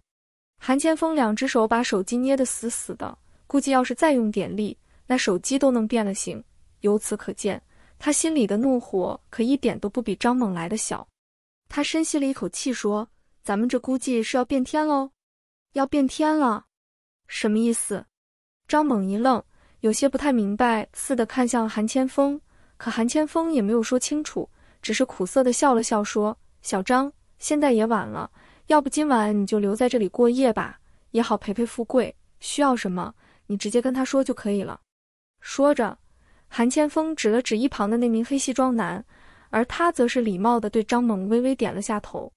韩千峰两只手把手机捏得死死的，估计要是再用点力，那手机都能变了形。由此可见，他心里的怒火可一点都不比张猛来的小。他深吸了一口气，说：“咱们这估计是要变天喽，要变天了。”什么意思？张猛一愣，有些不太明白似的看向韩千峰，可韩千峰也没有说清楚，只是苦涩的笑了笑，说：“小张，现在也晚了，要不今晚你就留在这里过夜吧，也好陪陪富贵。需要什么，你直接跟他说就可以了。”说着，韩千峰指了指一旁的那名黑西装男，而他则是礼貌的对张猛微微点了下头。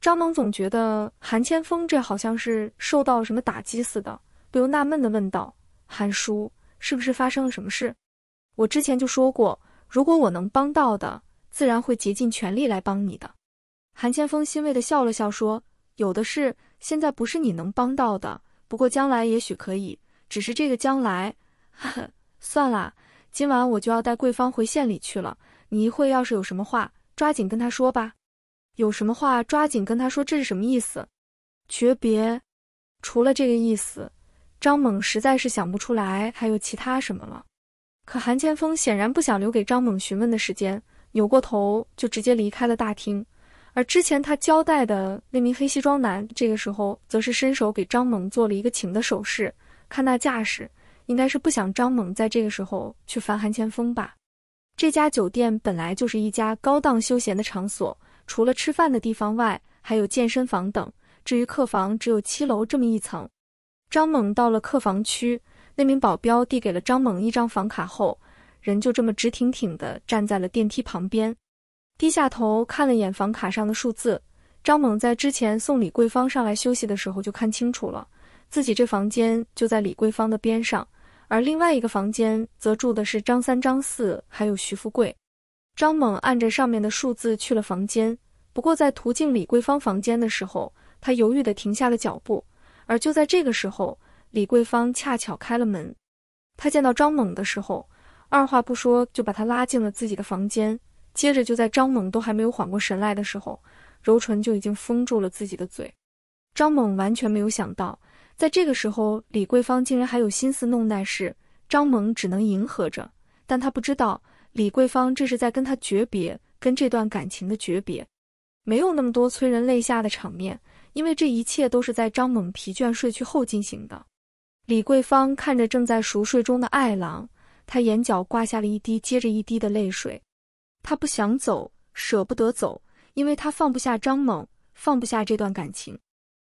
张猛总觉得韩千峰这好像是受到什么打击似的。不由纳闷地问道：“韩叔，是不是发生了什么事？”我之前就说过，如果我能帮到的，自然会竭尽全力来帮你的。”韩千峰欣慰地笑了笑，说：“有的是，现在不是你能帮到的，不过将来也许可以。只是这个将来，呵呵算了。今晚我就要带桂芳回县里去了，你一会要是有什么话，抓紧跟他说吧。有什么话抓紧跟他说，这是什么意思？诀别，除了这个意思。”张猛实在是想不出来还有其他什么了，可韩千峰显然不想留给张猛询问的时间，扭过头就直接离开了大厅。而之前他交代的那名黑西装男这个时候则是伸手给张猛做了一个请的手势，看那架势，应该是不想张猛在这个时候去烦韩千峰吧。这家酒店本来就是一家高档休闲的场所，除了吃饭的地方外，还有健身房等。至于客房，只有七楼这么一层。张猛到了客房区，那名保镖递给了张猛一张房卡后，人就这么直挺挺地站在了电梯旁边，低下头看了眼房卡上的数字。张猛在之前送李桂芳上来休息的时候就看清楚了，自己这房间就在李桂芳的边上，而另外一个房间则住的是张三、张四还有徐富贵。张猛按着上面的数字去了房间，不过在途径李桂芳房间的时候，他犹豫地停下了脚步。而就在这个时候，李桂芳恰巧开了门。她见到张猛的时候，二话不说就把他拉进了自己的房间。接着，就在张猛都还没有缓过神来的时候，柔唇就已经封住了自己的嘴。张猛完全没有想到，在这个时候，李桂芳竟然还有心思弄那事。张猛只能迎合着，但他不知道，李桂芳这是在跟他诀别，跟这段感情的诀别，没有那么多催人泪下的场面。因为这一切都是在张猛疲倦睡去后进行的。李桂芳看着正在熟睡中的爱郎，她眼角挂下了一滴接着一滴的泪水。她不想走，舍不得走，因为她放不下张猛，放不下这段感情。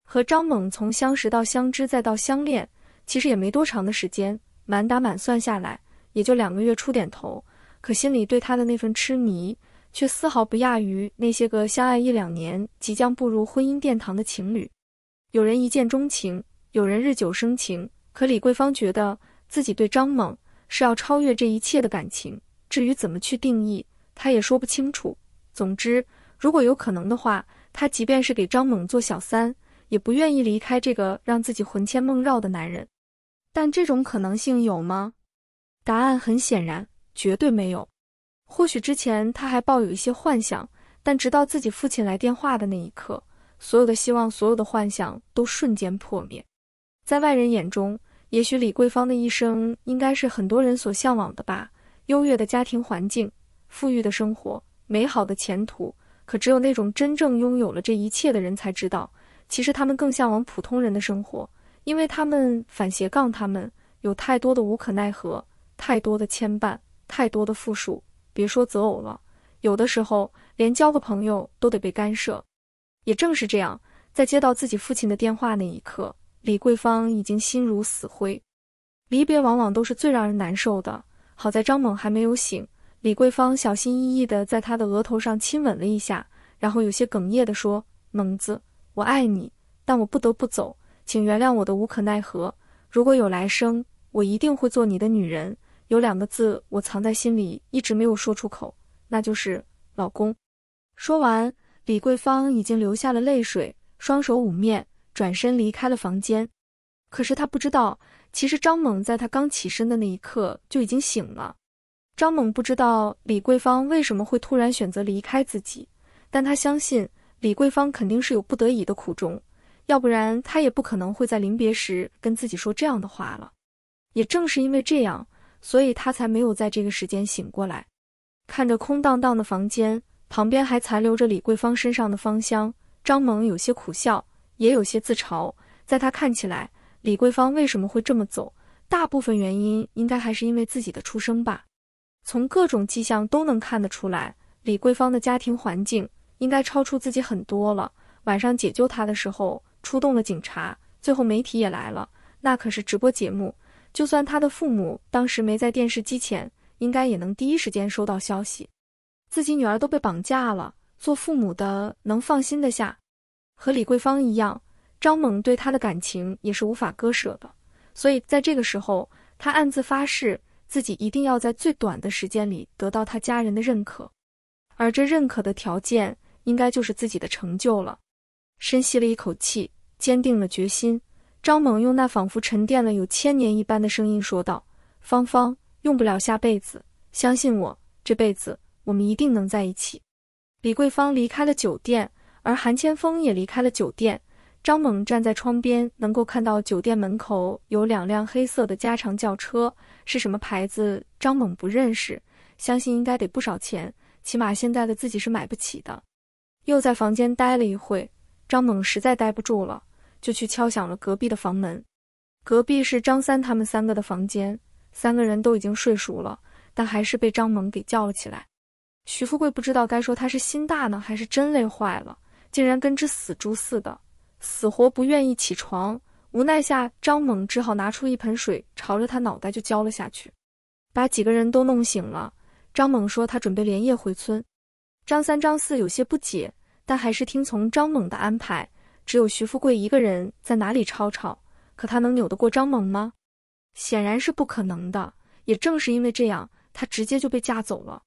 和张猛从相识到相知再到相恋，其实也没多长的时间，满打满算下来也就两个月出点头。可心里对他的那份痴迷。却丝毫不亚于那些个相爱一两年即将步入婚姻殿堂的情侣。有人一见钟情，有人日久生情。可李桂芳觉得自己对张猛是要超越这一切的感情。至于怎么去定义，她也说不清楚。总之，如果有可能的话，她即便是给张猛做小三，也不愿意离开这个让自己魂牵梦绕的男人。但这种可能性有吗？答案很显然，绝对没有。或许之前他还抱有一些幻想，但直到自己父亲来电话的那一刻，所有的希望、所有的幻想都瞬间破灭。在外人眼中，也许李桂芳的一生应该是很多人所向往的吧：优越的家庭环境、富裕的生活、美好的前途。可只有那种真正拥有了这一切的人才知道，其实他们更向往普通人的生活，因为他们反斜杠他们有太多的无可奈何，太多的牵绊，太多的负数。别说择偶了，有的时候连交个朋友都得被干涉。也正是这样，在接到自己父亲的电话那一刻，李桂芳已经心如死灰。离别往往都是最让人难受的。好在张猛还没有醒，李桂芳小心翼翼的在他的额头上亲吻了一下，然后有些哽咽的说：“猛子，我爱你，但我不得不走，请原谅我的无可奈何。如果有来生，我一定会做你的女人。”有两个字我藏在心里一直没有说出口，那就是老公。说完，李桂芳已经流下了泪水，双手捂面，转身离开了房间。可是她不知道，其实张猛在她刚起身的那一刻就已经醒了。张猛不知道李桂芳为什么会突然选择离开自己，但他相信李桂芳肯定是有不得已的苦衷，要不然她也不可能会在临别时跟自己说这样的话了。也正是因为这样。所以他才没有在这个时间醒过来。看着空荡荡的房间，旁边还残留着李桂芳身上的芳香，张萌有些苦笑，也有些自嘲。在他看起来，李桂芳为什么会这么走？大部分原因应该还是因为自己的出生吧。从各种迹象都能看得出来，李桂芳的家庭环境应该超出自己很多了。晚上解救他的时候，出动了警察，最后媒体也来了，那可是直播节目。就算他的父母当时没在电视机前，应该也能第一时间收到消息，自己女儿都被绑架了，做父母的能放心得下？和李桂芳一样，张猛对她的感情也是无法割舍的，所以在这个时候，他暗自发誓，自己一定要在最短的时间里得到他家人的认可，而这认可的条件，应该就是自己的成就了。深吸了一口气，坚定了决心。张猛用那仿佛沉淀了有千年一般的声音说道：“芳芳，用不了下辈子，相信我，这辈子我们一定能在一起。”李桂芳离开了酒店，而韩千峰也离开了酒店。张猛站在窗边，能够看到酒店门口有两辆黑色的加长轿车，是什么牌子？张猛不认识，相信应该得不少钱，起码现在的自己是买不起的。又在房间待了一会，张猛实在待不住了。就去敲响了隔壁的房门，隔壁是张三他们三个的房间，三个人都已经睡熟了，但还是被张猛给叫了起来。徐富贵不知道该说他是心大呢，还是真累坏了，竟然跟只死猪似的，死活不愿意起床。无奈下，张猛只好拿出一盆水，朝着他脑袋就浇了下去，把几个人都弄醒了。张猛说他准备连夜回村，张三、张四有些不解，但还是听从张猛的安排。只有徐富贵一个人在哪里吵吵，可他能扭得过张猛吗？显然是不可能的。也正是因为这样，他直接就被架走了。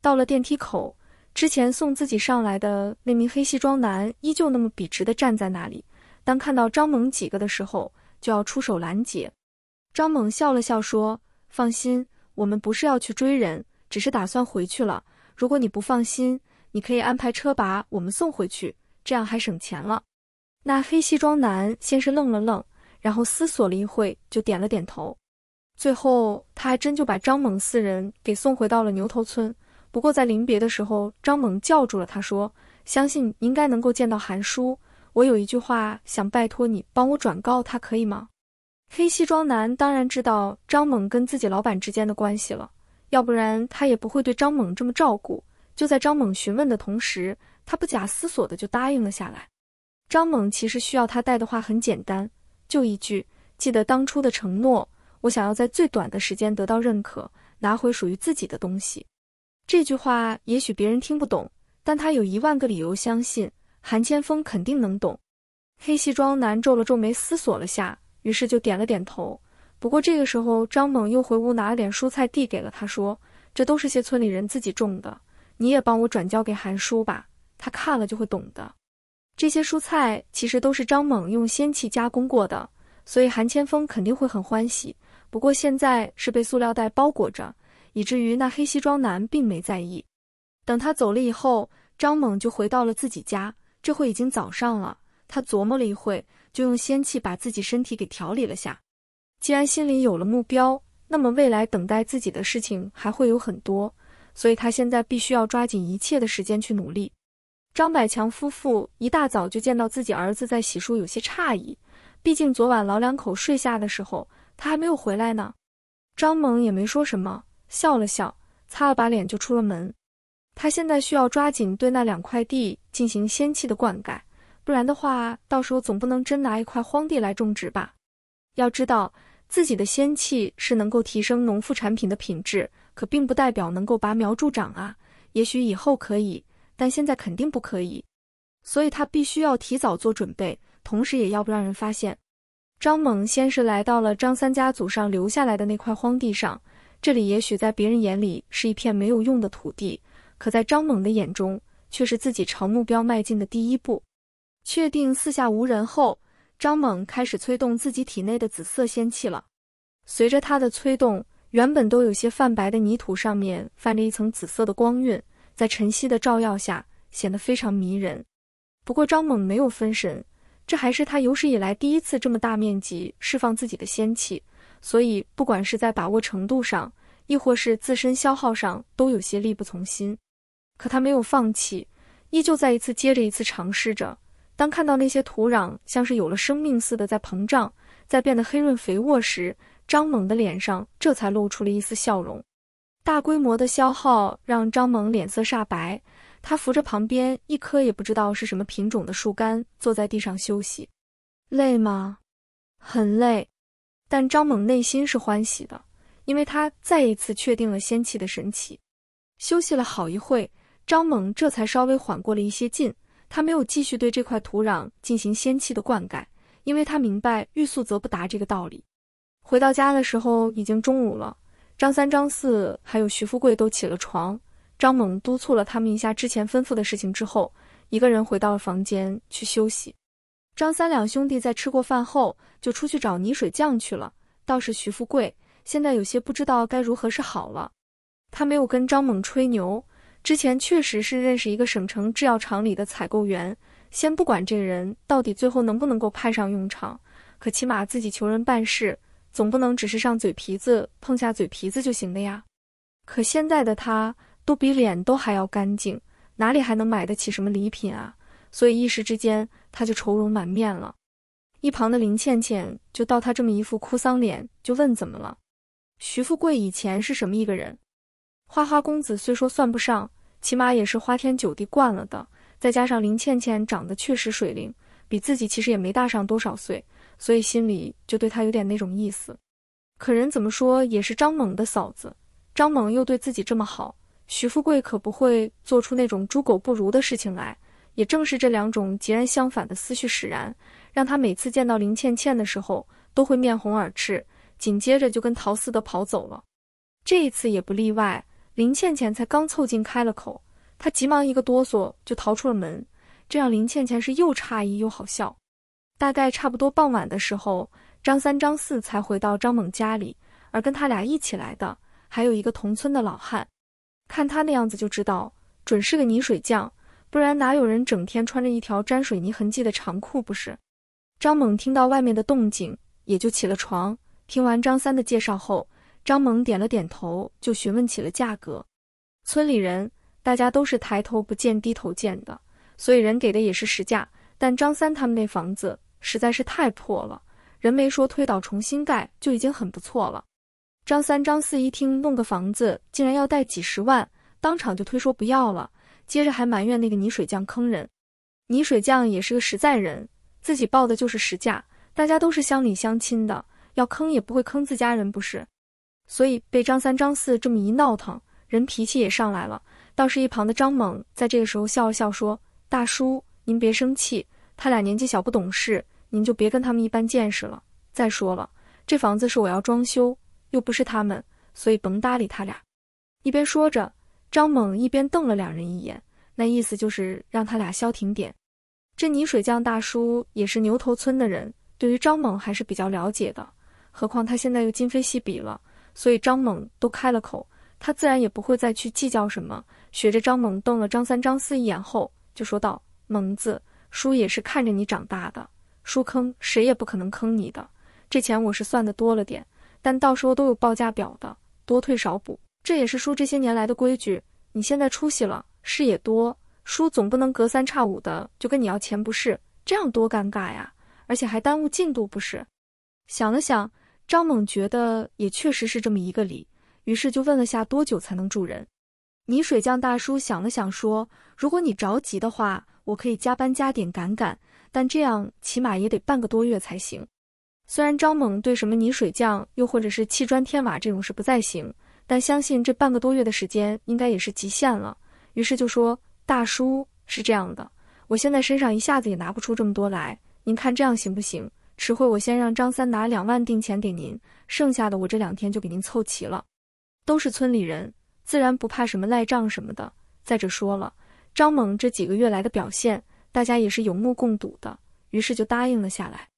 到了电梯口，之前送自己上来的那名黑西装男依旧那么笔直地站在那里。当看到张猛几个的时候，就要出手拦截。张猛笑了笑说：“放心，我们不是要去追人，只是打算回去了。如果你不放心，你可以安排车把我们送回去，这样还省钱了。”那黑西装男先是愣了愣，然后思索了一会，就点了点头。最后，他还真就把张猛四人给送回到了牛头村。不过在临别的时候，张猛叫住了他，说：“相信应该能够见到韩叔，我有一句话想拜托你帮我转告他，可以吗？”黑西装男当然知道张猛跟自己老板之间的关系了，要不然他也不会对张猛这么照顾。就在张猛询问的同时，他不假思索的就答应了下来。张猛其实需要他带的话很简单，就一句：记得当初的承诺。我想要在最短的时间得到认可，拿回属于自己的东西。这句话也许别人听不懂，但他有一万个理由相信韩千峰肯定能懂。黑西装男皱了皱眉，思索了下，于是就点了点头。不过这个时候，张猛又回屋拿了点蔬菜，递给了他，说：“这都是些村里人自己种的，你也帮我转交给韩叔吧，他看了就会懂的。”这些蔬菜其实都是张猛用仙气加工过的，所以韩千峰肯定会很欢喜。不过现在是被塑料袋包裹着，以至于那黑西装男并没在意。等他走了以后，张猛就回到了自己家。这会已经早上了，他琢磨了一会，就用仙气把自己身体给调理了下。既然心里有了目标，那么未来等待自己的事情还会有很多，所以他现在必须要抓紧一切的时间去努力。张百强夫妇一大早就见到自己儿子在洗漱，有些诧异。毕竟昨晚老两口睡下的时候，他还没有回来呢。张猛也没说什么，笑了笑，擦了把脸就出了门。他现在需要抓紧对那两块地进行仙气的灌溉，不然的话，到时候总不能真拿一块荒地来种植吧？要知道，自己的仙气是能够提升农副产品的品质，可并不代表能够拔苗助长啊。也许以后可以。但现在肯定不可以，所以他必须要提早做准备，同时也要不让人发现。张猛先是来到了张三家祖上留下来的那块荒地上，这里也许在别人眼里是一片没有用的土地，可在张猛的眼中却是自己朝目标迈进的第一步。确定四下无人后，张猛开始催动自己体内的紫色仙气了。随着他的催动，原本都有些泛白的泥土上面泛着一层紫色的光晕。在晨曦的照耀下，显得非常迷人。不过张猛没有分神，这还是他有史以来第一次这么大面积释放自己的仙气，所以不管是在把握程度上，亦或是自身消耗上，都有些力不从心。可他没有放弃，依旧再一次接着一次尝试着。当看到那些土壤像是有了生命似的在膨胀，在变得黑润肥沃时，张猛的脸上这才露出了一丝笑容。大规模的消耗让张猛脸色煞白，他扶着旁边一棵也不知道是什么品种的树干，坐在地上休息。累吗？很累，但张猛内心是欢喜的，因为他再一次确定了仙气的神奇。休息了好一会，张猛这才稍微缓过了一些劲。他没有继续对这块土壤进行仙气的灌溉，因为他明白欲速则不达这个道理。回到家的时候，已经中午了。张三、张四还有徐富贵都起了床，张猛督促了他们一下之前吩咐的事情之后，一个人回到了房间去休息。张三两兄弟在吃过饭后就出去找泥水匠去了，倒是徐富贵现在有些不知道该如何是好了。他没有跟张猛吹牛，之前确实是认识一个省城制药厂里的采购员。先不管这个人到底最后能不能够派上用场，可起码自己求人办事。总不能只是上嘴皮子碰下嘴皮子就行的呀，可现在的他都比脸都还要干净，哪里还能买得起什么礼品啊？所以一时之间他就愁容满面了。一旁的林倩倩就到他这么一副哭丧脸，就问怎么了？徐富贵以前是什么一个人？花花公子虽说算不上，起码也是花天酒地惯了的。再加上林倩倩长得确实水灵，比自己其实也没大上多少岁。所以心里就对他有点那种意思，可人怎么说也是张猛的嫂子，张猛又对自己这么好，徐富贵可不会做出那种猪狗不如的事情来。也正是这两种截然相反的思绪使然，让他每次见到林倩倩的时候都会面红耳赤，紧接着就跟陶思德跑走了。这一次也不例外，林倩倩才刚凑近开了口，他急忙一个哆嗦就逃出了门，这让林倩倩是又诧异又好笑。大概差不多傍晚的时候，张三、张四才回到张猛家里，而跟他俩一起来的，还有一个同村的老汉。看他那样子就知道，准是个泥水匠，不然哪有人整天穿着一条沾水泥痕迹的长裤不是？张猛听到外面的动静，也就起了床。听完张三的介绍后，张猛点了点头，就询问起了价格。村里人大家都是抬头不见低头见的，所以人给的也是实价。但张三他们那房子。实在是太破了，人没说推倒重新盖就已经很不错了。张三张四一听弄个房子竟然要贷几十万，当场就推说不要了，接着还埋怨那个泥水匠坑人。泥水匠也是个实在人，自己报的就是实价，大家都是乡里乡亲的，要坑也不会坑自家人不是？所以被张三张四这么一闹腾，人脾气也上来了。倒是一旁的张猛在这个时候笑了笑说：“大叔，您别生气。”他俩年纪小，不懂事，您就别跟他们一般见识了。再说了，这房子是我要装修，又不是他们，所以甭搭理他俩。一边说着，张猛一边瞪了两人一眼，那意思就是让他俩消停点。这泥水匠大叔也是牛头村的人，对于张猛还是比较了解的。何况他现在又今非昔比了，所以张猛都开了口，他自然也不会再去计较什么。学着张猛瞪了张三、张四一眼后，就说道：“猛子。”叔也是看着你长大的，叔坑谁也不可能坑你的。这钱我是算的多了点，但到时候都有报价表的，多退少补，这也是叔这些年来的规矩。你现在出息了，事也多，叔总不能隔三差五的就跟你要钱不是？这样多尴尬呀，而且还耽误进度不是？想了想，张猛觉得也确实是这么一个理，于是就问了下多久才能住人。泥水匠大叔想了想说：“如果你着急的话。”我可以加班加点赶赶，但这样起码也得半个多月才行。虽然张猛对什么泥水匠又或者是砌砖添瓦这种事不再行，但相信这半个多月的时间应该也是极限了。于是就说：“大叔是这样的，我现在身上一下子也拿不出这么多来，您看这样行不行？迟会我先让张三拿两万定钱给您，剩下的我这两天就给您凑齐了。都是村里人，自然不怕什么赖账什么的。再者说了。”张猛这几个月来的表现，大家也是有目共睹的，于是就答应了下来。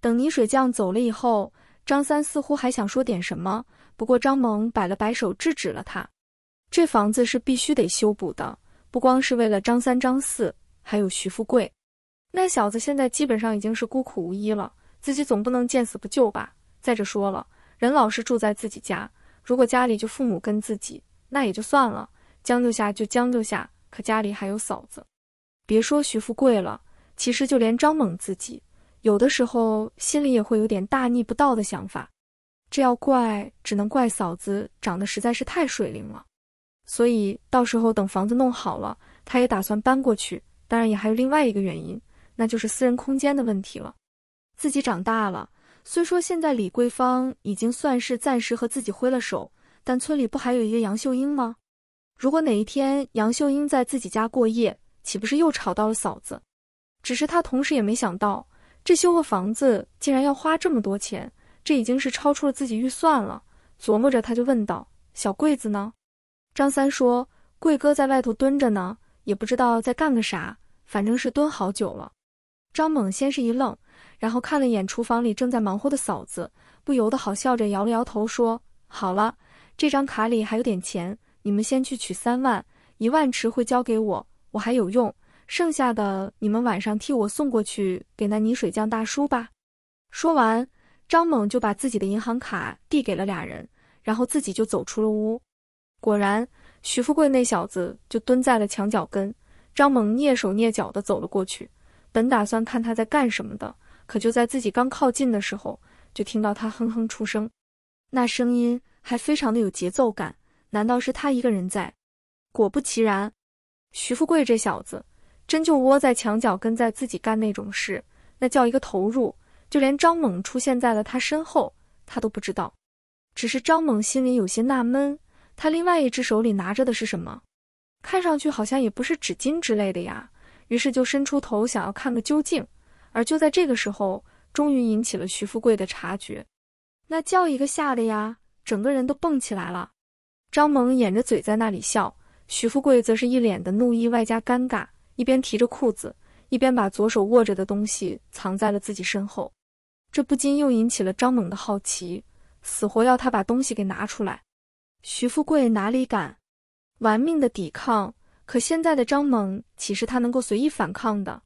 等泥水匠走了以后，张三似乎还想说点什么，不过张猛摆了摆手制止了他。这房子是必须得修补的，不光是为了张三张四，还有徐富贵。那小子现在基本上已经是孤苦无依了，自己总不能见死不救吧？再者说了，人老是住在自己家，如果家里就父母跟自己，那也就算了，将就下就将就下。可家里还有嫂子，别说徐富贵了，其实就连张猛自己，有的时候心里也会有点大逆不道的想法。这要怪，只能怪嫂子长得实在是太水灵了。所以到时候等房子弄好了，他也打算搬过去。当然，也还有另外一个原因，那就是私人空间的问题了。自己长大了，虽说现在李桂芳已经算是暂时和自己挥了手，但村里不还有一个杨秀英吗？如果哪一天杨秀英在自己家过夜，岂不是又吵到了嫂子？只是她同时也没想到，这修个房子竟然要花这么多钱，这已经是超出了自己预算了。琢磨着，他就问道：“小贵子呢？”张三说：“贵哥在外头蹲着呢，也不知道在干个啥，反正是蹲好久了。”张猛先是一愣，然后看了眼厨房里正在忙活的嫂子，不由得好笑着摇了摇头说：“好了，这张卡里还有点钱。”你们先去取三万，一万迟会交给我，我还有用。剩下的你们晚上替我送过去给那泥水匠大叔吧。说完，张猛就把自己的银行卡递给了俩人，然后自己就走出了屋。果然，徐富贵那小子就蹲在了墙角跟，张猛蹑手蹑脚的走了过去，本打算看他在干什么的，可就在自己刚靠近的时候，就听到他哼哼出声，那声音还非常的有节奏感。难道是他一个人在？果不其然，徐富贵这小子真就窝在墙角，跟在自己干那种事，那叫一个投入。就连张猛出现在了他身后，他都不知道。只是张猛心里有些纳闷，他另外一只手里拿着的是什么？看上去好像也不是纸巾之类的呀。于是就伸出头想要看个究竟。而就在这个时候，终于引起了徐富贵的察觉，那叫一个吓的呀，整个人都蹦起来了。张猛掩着嘴在那里笑，徐富贵则是一脸的怒意，外加尴尬，一边提着裤子，一边把左手握着的东西藏在了自己身后。这不禁又引起了张猛的好奇，死活要他把东西给拿出来。徐富贵哪里敢，玩命的抵抗，可现在的张猛岂是他能够随意反抗的？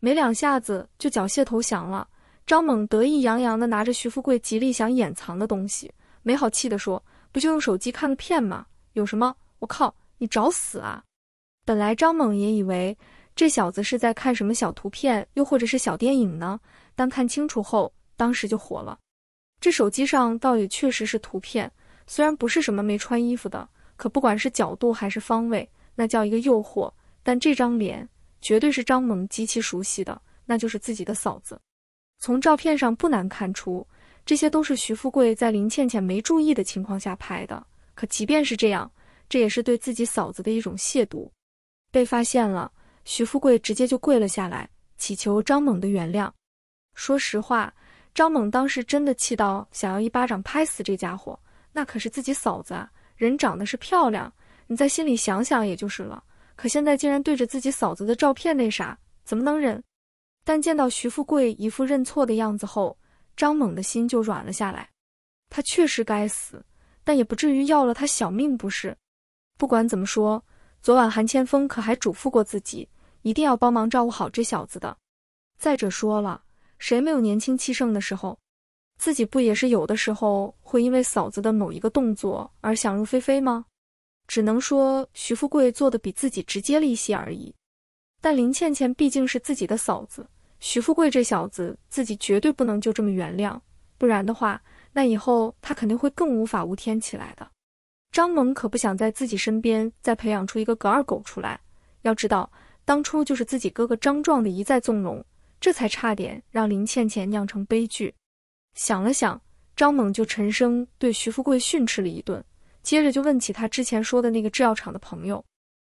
没两下子就缴械投降了。张猛得意洋洋的拿着徐富贵极力想掩藏的东西，没好气的说。不就用手机看个片吗？有什么？我靠，你找死啊！本来张猛也以为这小子是在看什么小图片，又或者是小电影呢。但看清楚后，当时就火了。这手机上倒也确实是图片，虽然不是什么没穿衣服的，可不管是角度还是方位，那叫一个诱惑。但这张脸绝对是张猛极其熟悉的，那就是自己的嫂子。从照片上不难看出。这些都是徐富贵在林倩倩没注意的情况下拍的。可即便是这样，这也是对自己嫂子的一种亵渎。被发现了，徐富贵直接就跪了下来，祈求张猛的原谅。说实话，张猛当时真的气到想要一巴掌拍死这家伙，那可是自己嫂子啊，人长得是漂亮，你在心里想想也就是了。可现在竟然对着自己嫂子的照片那啥，怎么能忍？但见到徐富贵一副认错的样子后，张猛的心就软了下来，他确实该死，但也不至于要了他小命不是？不管怎么说，昨晚韩千峰可还嘱咐过自己，一定要帮忙照顾好这小子的。再者说了，谁没有年轻气盛的时候？自己不也是有的时候会因为嫂子的某一个动作而想入非非吗？只能说徐富贵做的比自己直接了一些而已。但林倩倩毕竟是自己的嫂子。徐富贵这小子，自己绝对不能就这么原谅，不然的话，那以后他肯定会更无法无天起来的。张猛可不想在自己身边再培养出一个葛二狗出来。要知道，当初就是自己哥哥张壮的一再纵容，这才差点让林倩倩酿成悲剧。想了想，张猛就沉声对徐富贵训斥了一顿，接着就问起他之前说的那个制药厂的朋友。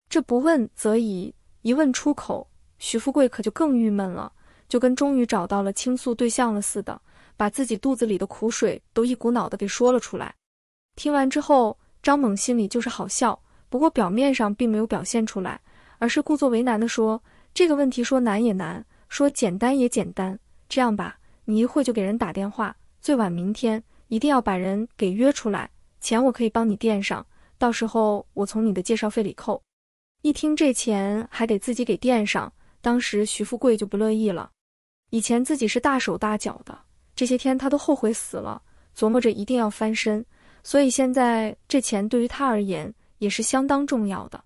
这不问则已，一问出口，徐富贵可就更郁闷了。就跟终于找到了倾诉对象了似的，把自己肚子里的苦水都一股脑的给说了出来。听完之后，张猛心里就是好笑，不过表面上并没有表现出来，而是故作为难的说：“这个问题说难也难，说简单也简单。这样吧，你一会就给人打电话，最晚明天一定要把人给约出来。钱我可以帮你垫上，到时候我从你的介绍费里扣。”一听这钱还得自己给垫上，当时徐富贵就不乐意了。以前自己是大手大脚的，这些天他都后悔死了，琢磨着一定要翻身，所以现在这钱对于他而言也是相当重要的。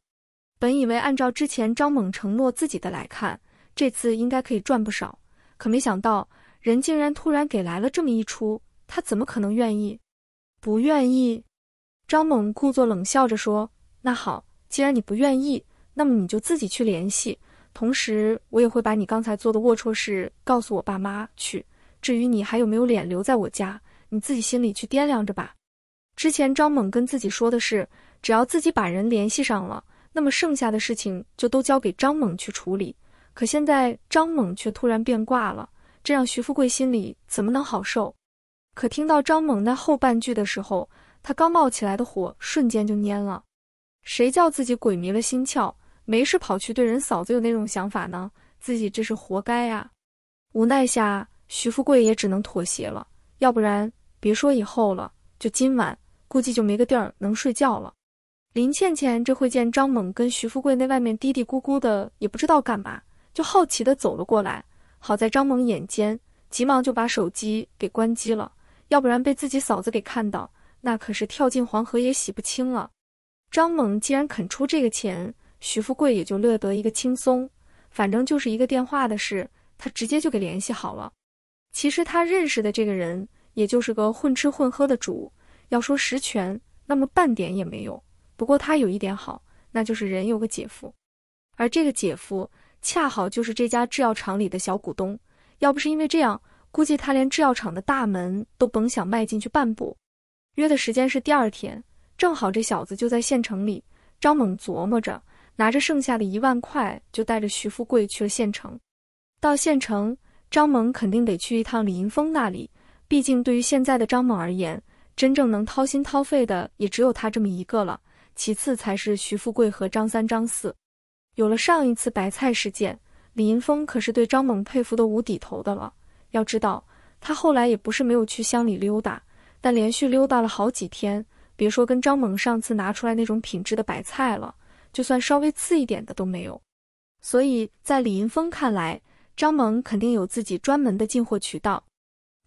本以为按照之前张猛承诺自己的来看，这次应该可以赚不少，可没想到人竟然突然给来了这么一出，他怎么可能愿意？不愿意？张猛故作冷笑着说：“那好，既然你不愿意，那么你就自己去联系。”同时，我也会把你刚才做的龌龊事告诉我爸妈去。至于你还有没有脸留在我家，你自己心里去掂量着吧。之前张猛跟自己说的是，只要自己把人联系上了，那么剩下的事情就都交给张猛去处理。可现在张猛却突然变卦了，这让徐富贵心里怎么能好受？可听到张猛那后半句的时候，他刚冒起来的火瞬间就蔫了。谁叫自己鬼迷了心窍？没事跑去对人嫂子有那种想法呢？自己这是活该呀！无奈下，徐富贵也只能妥协了，要不然别说以后了，就今晚估计就没个地儿能睡觉了。林倩倩这会见张猛跟徐富贵那外面嘀嘀咕咕的，也不知道干嘛，就好奇的走了过来。好在张猛眼尖，急忙就把手机给关机了，要不然被自己嫂子给看到，那可是跳进黄河也洗不清了。张猛既然肯出这个钱。徐富贵也就乐得一个轻松，反正就是一个电话的事，他直接就给联系好了。其实他认识的这个人，也就是个混吃混喝的，主要说实权，那么半点也没有。不过他有一点好，那就是人有个姐夫，而这个姐夫恰好就是这家制药厂里的小股东。要不是因为这样，估计他连制药厂的大门都甭想迈进去半步。约的时间是第二天，正好这小子就在县城里。张猛琢磨着。拿着剩下的一万块，就带着徐富贵去了县城。到县城，张猛肯定得去一趟李银峰那里。毕竟对于现在的张猛而言，真正能掏心掏肺的也只有他这么一个了。其次才是徐富贵和张三、张四。有了上一次白菜事件，李银峰可是对张猛佩服的无底头的了。要知道，他后来也不是没有去乡里溜达，但连续溜达了好几天，别说跟张猛上次拿出来那种品质的白菜了。就算稍微次一点的都没有，所以在李银峰看来，张猛肯定有自己专门的进货渠道。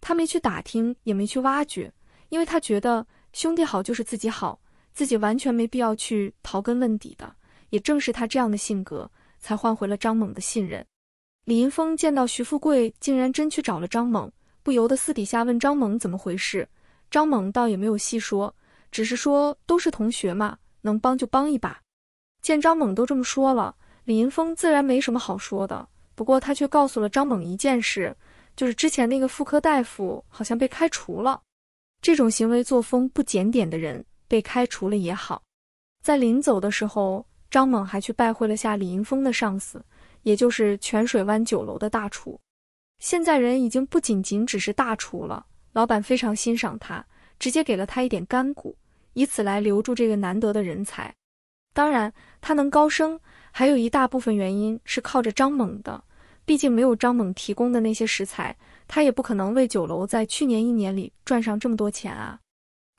他没去打听，也没去挖掘，因为他觉得兄弟好就是自己好，自己完全没必要去刨根问底的。也正是他这样的性格，才换回了张猛的信任。李银峰见到徐富贵竟然真去找了张猛，不由得私底下问张猛怎么回事。张猛倒也没有细说，只是说都是同学嘛，能帮就帮一把。见张猛都这么说了，李银峰自然没什么好说的。不过他却告诉了张猛一件事，就是之前那个妇科大夫好像被开除了。这种行为作风不检点的人，被开除了也好。在临走的时候，张猛还去拜会了下李银峰的上司，也就是泉水湾酒楼的大厨。现在人已经不仅仅只是大厨了，老板非常欣赏他，直接给了他一点干股，以此来留住这个难得的人才。当然。他能高升，还有一大部分原因是靠着张猛的，毕竟没有张猛提供的那些食材，他也不可能为酒楼在去年一年里赚上这么多钱啊。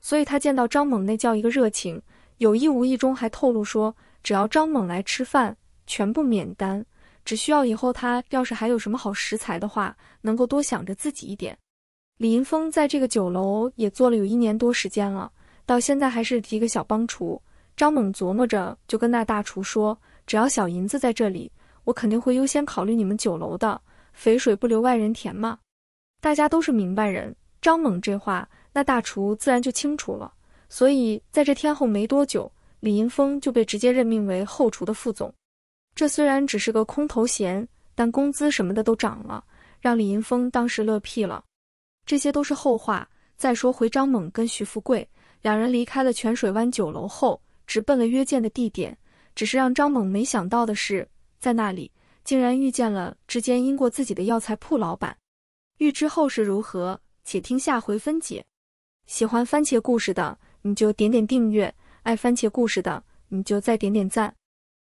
所以他见到张猛那叫一个热情，有意无意中还透露说，只要张猛来吃饭，全部免单，只需要以后他要是还有什么好食材的话，能够多想着自己一点。李银峰在这个酒楼也做了有一年多时间了，到现在还是一个小帮厨。张猛琢磨着，就跟那大厨说：“只要小银子在这里，我肯定会优先考虑你们酒楼的。肥水不流外人田嘛。”大家都是明白人，张猛这话，那大厨自然就清楚了。所以在这天后没多久，李银峰就被直接任命为后厨的副总。这虽然只是个空头衔，但工资什么的都涨了，让李银峰当时乐屁了。这些都是后话。再说回张猛跟徐富贵两人离开了泉水湾酒楼后。直奔了约见的地点，只是让张猛没想到的是，在那里竟然遇见了之前因过自己的药材铺老板。欲知后事如何，且听下回分解。喜欢番茄故事的，你就点点订阅；爱番茄故事的，你就再点点赞。